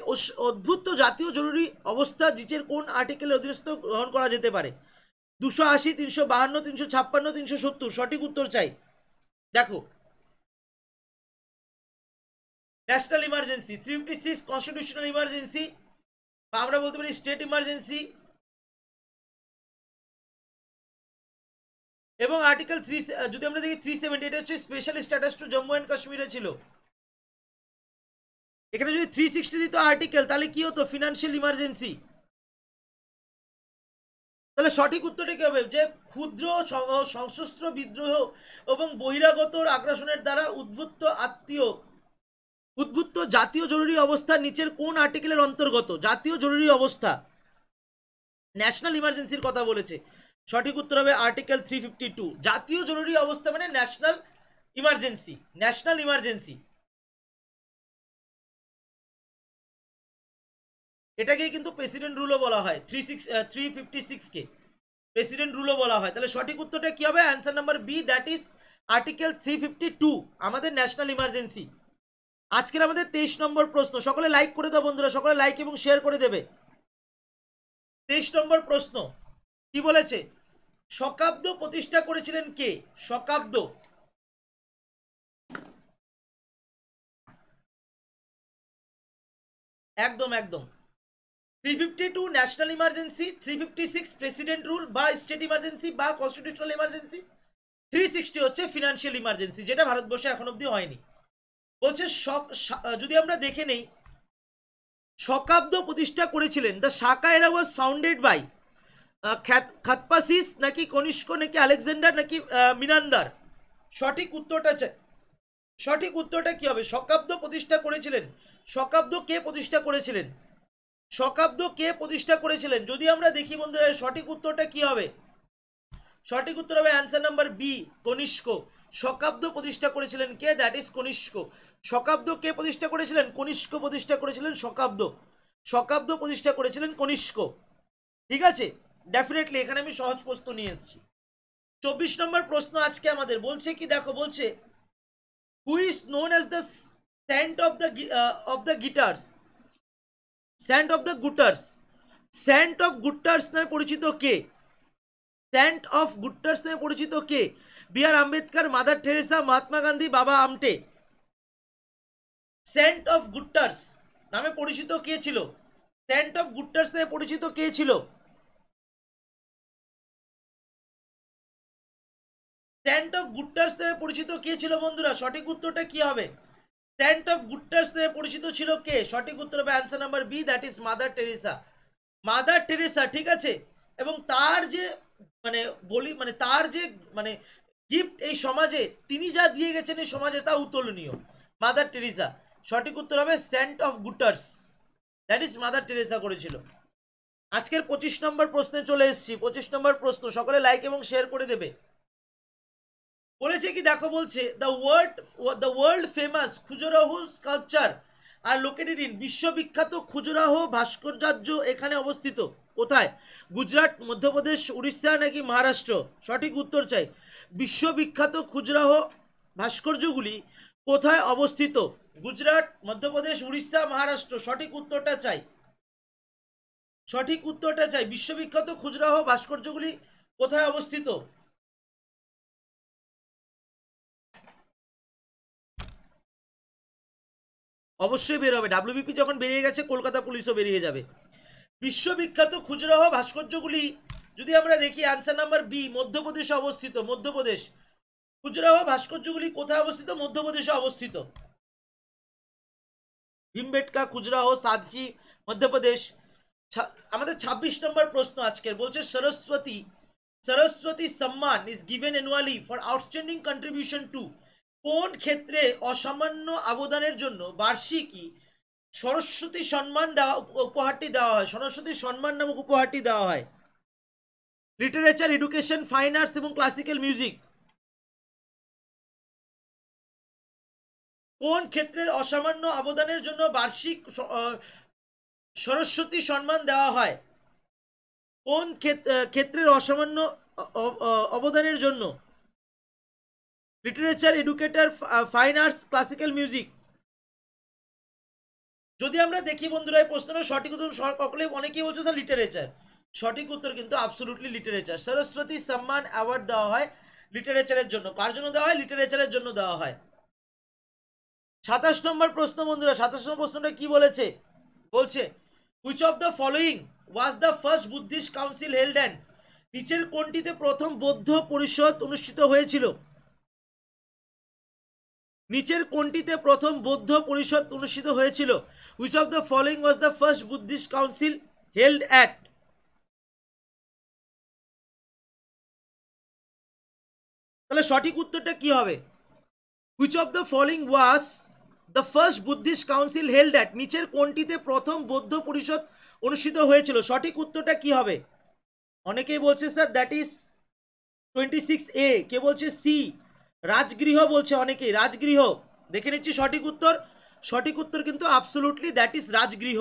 Speaker 2: অদ্ভুত জাতীয় জরুরি অবস্থা জিচের কোন আর্টিকেলের অধীনস্থ গ্রহণ করা যেতে পারে দুশো আশি তিনশো বাহান্ন তিনশো ছাপ্পান্ন তিনশো সত্তর সঠিক উত্তর চাই দেখো
Speaker 1: national emergency three fifty six constitutional emergency বা আমরা বলতে পারি স্টেট ইমার্জেন্সি
Speaker 2: এবং আর্টিকেল থ্রি যদি আমরা দেখি থ্রি সেভেন্টি এটা হচ্ছে special status to Jammu and কাশ্মীরে ছিল এখানে যদি থ্রি সিক্সটি দিত আর্টিকেল তাহলে কি হতো ফিনান্সিয়াল ইমার্জেন্সি তাহলে সঠিক উত্তরটা কি হবে যে ক্ষুদ্র সশস্ত্র বিদ্রোহ এবং বহিরাগত আগ্রাসনের দ্বারা উদ্বুত্ত আত্মীয় উদ্বুদ্ধ জাতীয় জরুরি অবস্থা নিচের কোন আর্টিকেলের অন্তর্গত জাতীয় জরুরি অবস্থা ন্যাশনাল ইমার্জেন্সির কথা বলেছে সঠিক উত্তর হবে আর্টিকেল থ্রি জাতীয় জরুরি অবস্থা মানে ন্যাশনাল ইমার্জেন্সি ন্যাশনাল ইমার্জেন্সি
Speaker 1: এটাকেই কিন্তু প্রেসিডেন্ট
Speaker 2: রুলও বলা হয় থ্রি সিক্স থ্রি ফিফটি সিক্সকে প্রেসিডেন্ট রুলও বলা হয় তাহলে সঠিক উত্তরটা কী হবে answer number B that is article three fifty two আমাদের ন্যাশনাল ইমার্জেন্সি আজকের আমাদের তেইশ নম্বর প্রশ্ন সকলে লাইক করে দাও বন্ধুরা সকলে লাইক এবং শেয়ার করে দেবে তেইশ নম্বর প্রশ্ন কি বলেছে শকাব্দ প্রতিষ্ঠা
Speaker 1: করেছিলেন কে শকাব্দ একদম একদম three fifty
Speaker 2: two national emergency three fifty six president rule বা স্টেট ইমার্জেন্সি বা কনস্টিটিউশনাল ইমার্জেন্সি থ্রি সিক্সটি হচ্ছে ফিনান্সিয়াল ইমার্জেন্সি যেটা ভারতবর্ষে এখন অব্দি হয়নি বলছে যদি আমরা দেখে নেই শকাব্দ প্রতিষ্ঠা করেছিলেন দ্য শাকা এরা ওয়াজ ফাউন্ডেড বাই খাতপাসিস নাকি কনিষ্ক নাকি আলেকজান্ডার নাকি মিনান্দার সঠিক উত্তরটা চাই সঠিক উত্তরটা কি হবে শকাব্দ প্রতিষ্ঠা করেছিলেন শকাব্দ কে প্রতিষ্ঠা করেছিলেন শকাব্দ কে প্রতিষ্ঠা করেছিলেন যদি আমরা দেখি বন্ধুরা সঠিক উত্তরটা কি হবে সঠিক উত্তর হবে অ্যান্সার নাম্বার বি কনিষ্ক শকাব্দ প্রতিষ্ঠা করেছিলেন কে দ্যাট ইজ কনিষ্ক শকাব্দ কে প্রতিষ্ঠা করেছিলেন কনিষ্ক প্রতিষ্ঠা করেছিলেন শকাব্দ শকাব্দ প্রতিষ্ঠা করেছিলেন কনিষ্ক ঠিক আছে ডেফিনেটলি এখানে আমি সহজ প্রশ্ন নিয়ে এসেছি চব্বিশ নম্বর প্রশ্ন আজকে আমাদের বলছে কি দেখো বলছে who is known as the saint of the of the gutters saint of the gutters saint of gutters নামে পরিচিত কে স্যান্ট অফ গুটার্স নামে পরিচিত কে B R Ambedkar Mother Teresa Mahatma Gandhi Baba Amte Saint of গুট্টার্স নামে পরিচিত কে ছিল সেন্ট অফ গুট্টার্স
Speaker 1: নামে পরিচিত কে ছিল
Speaker 2: স্যান্ট অফ গুট্টার্স নামে পরিচিত কে ছিল বন্ধুরা সঠিক উত্তরটা কি হবে স্যান্ট অফ গুট্টার্স নামে পরিচিত ছিল কে সঠিক উত্তর হবে answer number B that is Mother Teresa Mother Teresa ঠিক আছে এবং তার যে মানে বলি মানে তার যে মানে গিফট এই সমাজে তিনি যা দিয়ে গেছেন এই সমাজে তা উত্তোলনীয় মাদার টেরিসা সঠিক উত্তর হবে saint of gutters that is Mother Teresa করেছিল আজকের পঁচিশ নম্বর প্রশ্নে চলে এসেছি পঁচিশ নম্বর প্রশ্ন সকলে লাইক এবং শেয়ার করে দেবে বলেছে কি দেখো বলছে the world the world famous Khajuraho sculpture are located in বিশ্ববিখ্যাত খুজরাহ ভাস্কর্যার্য এখানে অবস্থিত কোথায় গুজরাট মধ্যপ্রদেশ উড়িষ্যা নাকি মহারাষ্ট্র সঠিক উত্তর চাই বিশ্ববিখ্যাত খুজরাহ ভাস্কর্যগুলি কোথায় অবস্থিত গুজরাট মধ্যপ্রদেশ উড়িষ্যা মহারাষ্ট্র সঠিক উত্তরটা চাই সঠিক উত্তরটা চাই বিশ্ববিখ্যাত খুচরাহ ভাস্কর্যগুলি কোথায় অবস্থিত অবশ্যই বের হবে ডাব্লিউবিপি যখন বেরিয়ে গেছে কলকাতা পুলিশও বেরিয়ে যাবে বিশ্ববিখ্যাত খুচরাহ ভাস্কর্যগুলি যদি আমরা দেখি আনসার নাম্বার বি মধ্যপ্রদেশে অবস্থিত মধ্যপ্রদেশ খুচরাহ ভাস্কর্যগুলি কোথায় অবস্থিত মধ্যপ্রদেশে অবস্থিত ভীমবেটকা খুজরাহো সাতজি মধ্যপ্রদেশ আমাদের ২৬ নম্বর প্রশ্ন আজকের বলছে Saraswati Saraswati Samman is given annually for outstanding contribution to কোন ক্ষেত্রে অসামান্য অবদানের জন্য বার্ষিকী সরস্বতী সম্মান দেওয়া উপহারটি দেওয়া হয় সরস্বতী সম্মান নামক উপহারটি দেওয়া হয় লিটারেচার এডুকেশন ফাইন আর্টস এবং ক্লাসিক্যাল
Speaker 1: মিউজিক কোন ক্ষেত্রের
Speaker 2: অসামান্য অবদানের জন্য বার্ষিক সরস্বতী সম্মান দেওয়া হয় কোন ক্ষেত্রের অসামান্য অবদানের জন্য literature educator fine arts classical music যদি আমরা দেখি বন্ধুরা এই প্রশ্নটা সঠিক উত্তর সকলে অনেকেই বলছে স্যার লিটারেচার সঠিক উত্তর কিন্তু আবসলুটলি লিটারেচার সরস্বতী সম্মান অ্যাওয়ার্ড দেওয়া হয় লিটারেচারের জন্য কার জন্য দেওয়া হয় লিটারেচারের জন্য দেওয়া হয় সাতাশ নম্বর প্রশ্ন বন্ধুরা সাতাশ নম্বর প্রশ্নটা কি বলেছে বলছে which of the following was the first Buddhist council held and নিচের কোনটিতে প্রথম বৌদ্ধ পরিষদ অনুষ্ঠিত হয়েছিল নিচের কোনটিতে প্রথম বৌদ্ধ পরিষদ অনুষ্ঠিত হয়েছিল which of the following was the first Buddhist council held at তাহলে সঠিক উত্তরটা কি হবে which of the following was the first Buddhist council held at নিচের কোনটিতে প্রথম বৌদ্ধ পরিষদ অনুষ্ঠিত হয়েছিল সঠিক উত্তরটা কি হবে অনেকেই বলছে sir that is twenty six A কে বলছে সি রাজগৃহ বলছে অনেকেই রাজগৃহ দেখে নিচ্ছি সঠিক উত্তর সঠিক উত্তর কিন্তু অ্যাবসলুটলি দ্যাট ইজ রাজগৃহ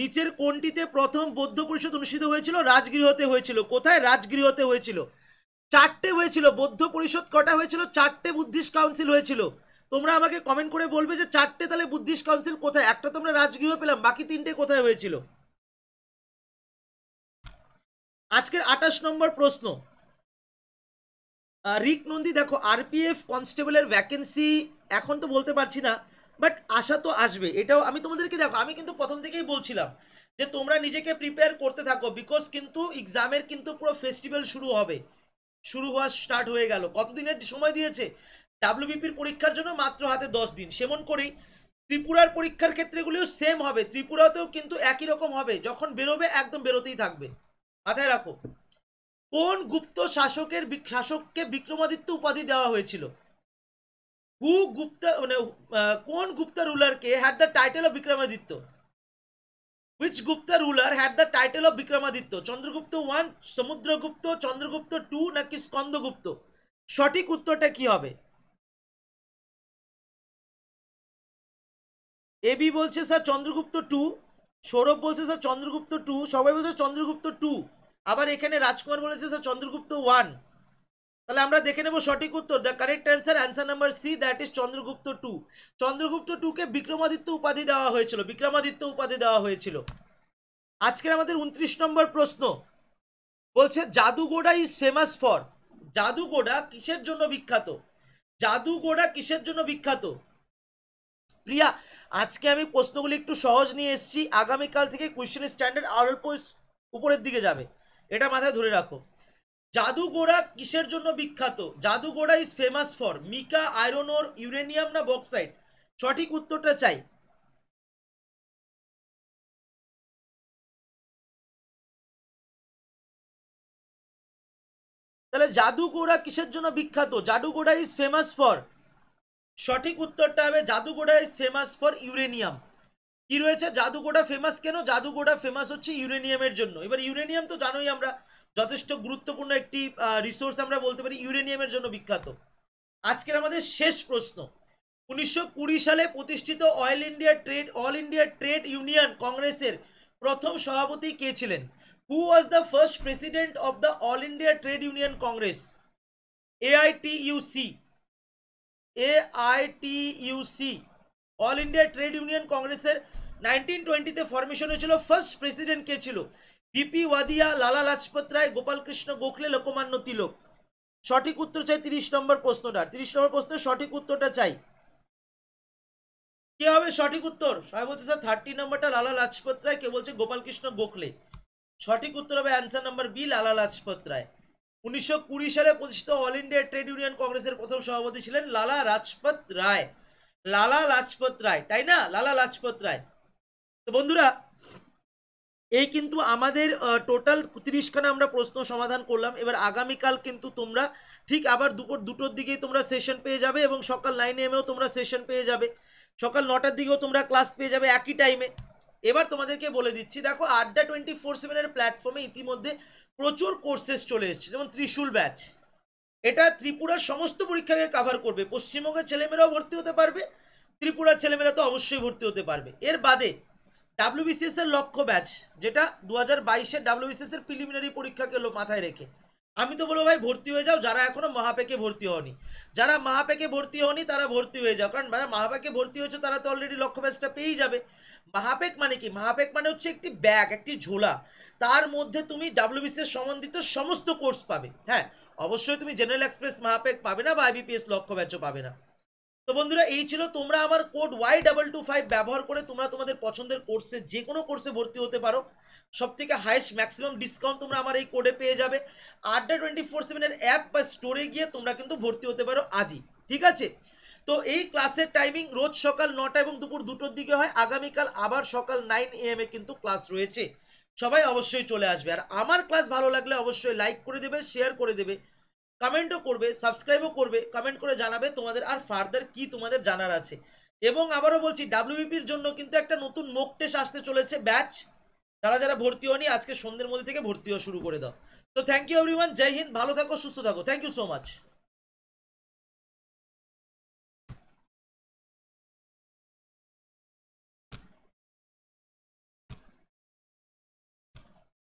Speaker 2: নিচের কোনটিতে প্রথম বৌদ্ধ পরিষদ অনুষ্ঠিত হয়েছিল রাজগৃহতে হয়েছিল কোথায় রাজগৃহতে হয়েছিল চারটে হয়েছিল বৌদ্ধ পরিষদ কটা হয়েছিল চারটে বুদ্ধিস্ট কাউন্সিল হয়েছিল তোমরা আমাকে কমেন্ট করে বলবে যে চারটে তাহলে বুদ্ধিস্ট কাউন্সিল কোথায় একটা তোমরা রাজগৃহ পেলাম বাকি তিনটে কোথায় হয়েছিল
Speaker 1: আজকের আঠাশ নম্বর প্রশ্ন
Speaker 2: রিক নন্দী দেখো আরপিএফ কনস্টেবলের ভ্যাকেন্সি এখন তো বলতে পারছি না বাট আশা তো আসবে এটাও আমি তোমাদেরকে দেখো আমি কিন্তু প্রথম থেকেই বলছিলাম যে তোমরা নিজেকে প্রিপেয়ার করতে থাকো বিকজ কিন্তু এক্সামের কিন্তু পুরো ফেস্টিভ্যাল শুরু হবে শুরু হওয়া স্টার্ট হয়ে গেল কতদিনের সময় দিয়েছে ডাব্লিউবিপির পরীক্ষার জন্য মাত্র হাতে দশ দিন সেমন করেই ত্রিপুরার পরীক্ষার ক্ষেত্রেগুলিও সেম হবে ত্রিপুরাতেও কিন্তু একই রকম হবে যখন বেরোবে একদম বেরোতেই থাকবে মাথায় রাখো কোন গুপ্ত শাসকের শাসককে বিক্রমাদিত্য উপাধি দেওয়া হয়েছিল হু গুপ্তা মানে কোন গুপ্তা রুলারকে had the title of Vikramaditya Which Gupta ruler had the title of Vikramaditya? Chandragupta 1, Samudragupta, Chandragupta 2 নাকি স্কন্দগুপ্ত?
Speaker 1: সঠিক উত্তরটা কি হবে?
Speaker 2: এবি বলছে স্যার চন্দ্রগুপ্ত 2, সৌরভ বলছে স্যার চন্দ্রগুপ্ত 2, সবাই বলছে চন্দ্রগুপ্ত 2। আবার এখানে রাজকুমার বলেছে স্যার চন্দ্রগুপ্ত 1 তাহলে আমরা দেখে নেব সঠিক উত্তর the correct answer answer number C that is Chandragupta two Chandragupta টুকে বিক্রমাদিত্য উপাধি দেওয়া হয়েছিল বিক্রমাদিত্য উপাধি দেওয়া হয়েছিল আজকের আমাদের উনত্রিশ নম্বর প্রশ্ন বলছে Jaduguda is famous for Jaduguda কিসের জন্য বিখ্যাত জাদুগোড়া কিসের জন্য বিখ্যাত প্রিয়া আজকে আমি প্রশ্নগুলি একটু সহজ নিয়ে এসেছি আগামীকাল থেকে কোয়েশ্চেন স্ট্যান্ডার্ড আর অল্প উপরের দিকে যাবে এটা মাথায় ধরে রাখো জাদুগোড়া কিসের জন্য বিখ্যাত Jaduguda is famous for mica iron ore uranium না বক্সাইড সঠিক
Speaker 1: উত্তরটা চাই তাহলে জাদুগোড়া কিসের
Speaker 2: জন্য বিখ্যাত জাদুগোড়া ইজ ফেমাস ফর সঠিক উত্তরটা হবে Jaduguda is famous for uranium কি রয়েছে জাদুগোড়া ফেমাস কেন জাদুগোড়া ফেমাস হচ্ছে ইউরেনিয়ামের জন্য এবার ইউরেনিয়াম তো জানোই আমরা যথেষ্ট গুরুত্বপূর্ণ একটি রিসোর্স আমরা বলতে পারি ইউরেনিয়ামের জন্য বিখ্যাত আজকের আমাদের শেষ প্রশ্ন উনিশশো সালে প্রতিষ্ঠিত all India trade all India trade union কংগ্রেসের প্রথম সভাপতি কে ছিলেন who was the first president of the all India trade union congress AITUC AITUC all India trade union কংগ্রেসের নাইনটিন টোয়েন্টিতে ফরমেশন হয়েছিল ফার্স্ট প্রেসিডেন্ট কে ছিল বিপি ওয়াদিয়া লালা লাজপত রায় গোপালকৃষ্ণ গোখলে লোকমান্য তিলক সঠিক উত্তর চাই তিরিশ নম্বর প্রশ্নটা তিরিশ নম্বর প্রশ্নের সঠিক উত্তরটা চাই কে হবে সঠিক উত্তর সবাই বলছে স্যার থার্টি নম্বরটা লালা লাজপত রায় কে বলছে গোপালকৃষ্ণ গোখলে সঠিক উত্তর হবে অ্যান্সার নাম্বার বি লালা লাজপত রায় উনিশশো সালে প্রতিষ্ঠিত অল ইন্ডিয়া ট্রেড ইউনিয়ন কংগ্রেসের প্রথম সভাপতি ছিলেন লালা লাজপত রায় লালা লাজপত রায় তাই না লালা লাজপত রায় তো বন্ধুরা এই কিন্তু আমাদের টোটাল তিরিশখানা আমরা প্রশ্ন সমাধান করলাম এবার আগামীকাল কিন্তু তোমরা ঠিক আবার দুপুর দুটোর দিকেই তোমরা সেশন পেয়ে যাবে এবং সকাল নাইনে এমেও তোমরা সেশন পেয়ে যাবে সকাল নটার দিকেও তোমরা ক্লাস পেয়ে যাবে একই টাইমে এবার তোমাদেরকে বলে দিচ্ছি দেখো আড্ডা টোয়েন্টি ফোর সেভেনের প্ল্যাটফর্মে ইতিমধ্যে প্রচুর কোর্সেস চলে এসছে যেমন ত্রিশূল ব্যাচ এটা ত্রিপুরার সমস্ত পরীক্ষাকে কাভার করবে পশ্চিমবঙ্গের ছেলেমেয়েরাও ভর্তি হতে পারবে ত্রিপুরার ছেলেমেয়েরা তো অবশ্যই ভর্তি হতে পারবে এর বাদে ডাব্লিউবিসিএস এর লক্ষ্য ব্যাচ যেটা দু হাজার বাইশের ডাব্লিউবিসিএস এর প্রিলিমিনারি পরীক্ষাকে মাথায় রেখে আমি তো বলবো ভাই ভর্তি হয়ে যাও যারা এখনো মহাপেকে ভর্তি হওনি যারা মহাপেকে ভর্তি হওনি তারা ভর্তি হয়ে যাও কারণ যারা মহাপেকে ভর্তি হয়েছে তারা তো অলরেডি লক্ষ্য ব্যাচটা পেয়েই যাবে মহাপেক মানে কি মহাপেক মানে হচ্ছে একটি ব্যাগ একটি ঝোলা তার মধ্যে তুমি ডাব্লিউবিসিএস সম্বন্ধিত সমস্ত কোর্স পাবে হ্যাঁ অবশ্যই তুমি জেনারেল এক্সপ্রেস মহাপেক পাবে না বা আইবিপিএস লক্ষ্য ব্যাচও পাবে না তো বন্ধুরা এই ছিল তোমরা আমার code Y double two five ব্যবহার করে তোমরা তোমাদের পছন্দের কোর্সে যে কোনো কোর্সে ভর্তি হতে পারো সব থেকে হায়েস্ট ম্যাক্সিমাম ডিসকাউন্ট তোমরা আমার এই কোডে পেয়ে যাবে আড্ডা টোয়েন্টি ফোর সেভেনের অ্যাপ বা স্টোরে গিয়ে তোমরা কিন্তু ভর্তি হতে পারো আজই ঠিক আছে তো এই ক্লাসের টাইমিং রোজ সকাল নটা এবং দুপুর দুটোর দিকে হয় আগামীকাল আবার সকাল নাইন এম এ কিন্তু ক্লাস রয়েছে সবাই অবশ্যই চলে আসবে আর আমার ক্লাস ভালো লাগলে অবশ্যই লাইক করে দেবে শেয়ার করে দেবে কমেন্টও করবে সাবস্ক্রাইবও করবে কমেন্ট করে জানাবে তোমাদের আর ফার্দার কি তোমাদের জানার আছে এবং আবারও বলছি ডাব্লিউবিপির জন্য কিন্তু একটা নতুন মোক টেস্ট আসতে চলেছে ব্যাচ যারা যারা ভর্তি হনি আজকে সন্ধ্যের মধ্যে থেকে ভর্তি হওয়া শুরু করে দাও তো থ্যাংক ইউ এভরিওয়ান জয় হিন্দ ভালো থাকো সুস্থ থাকো থ্যাংক ইউ সো মাচ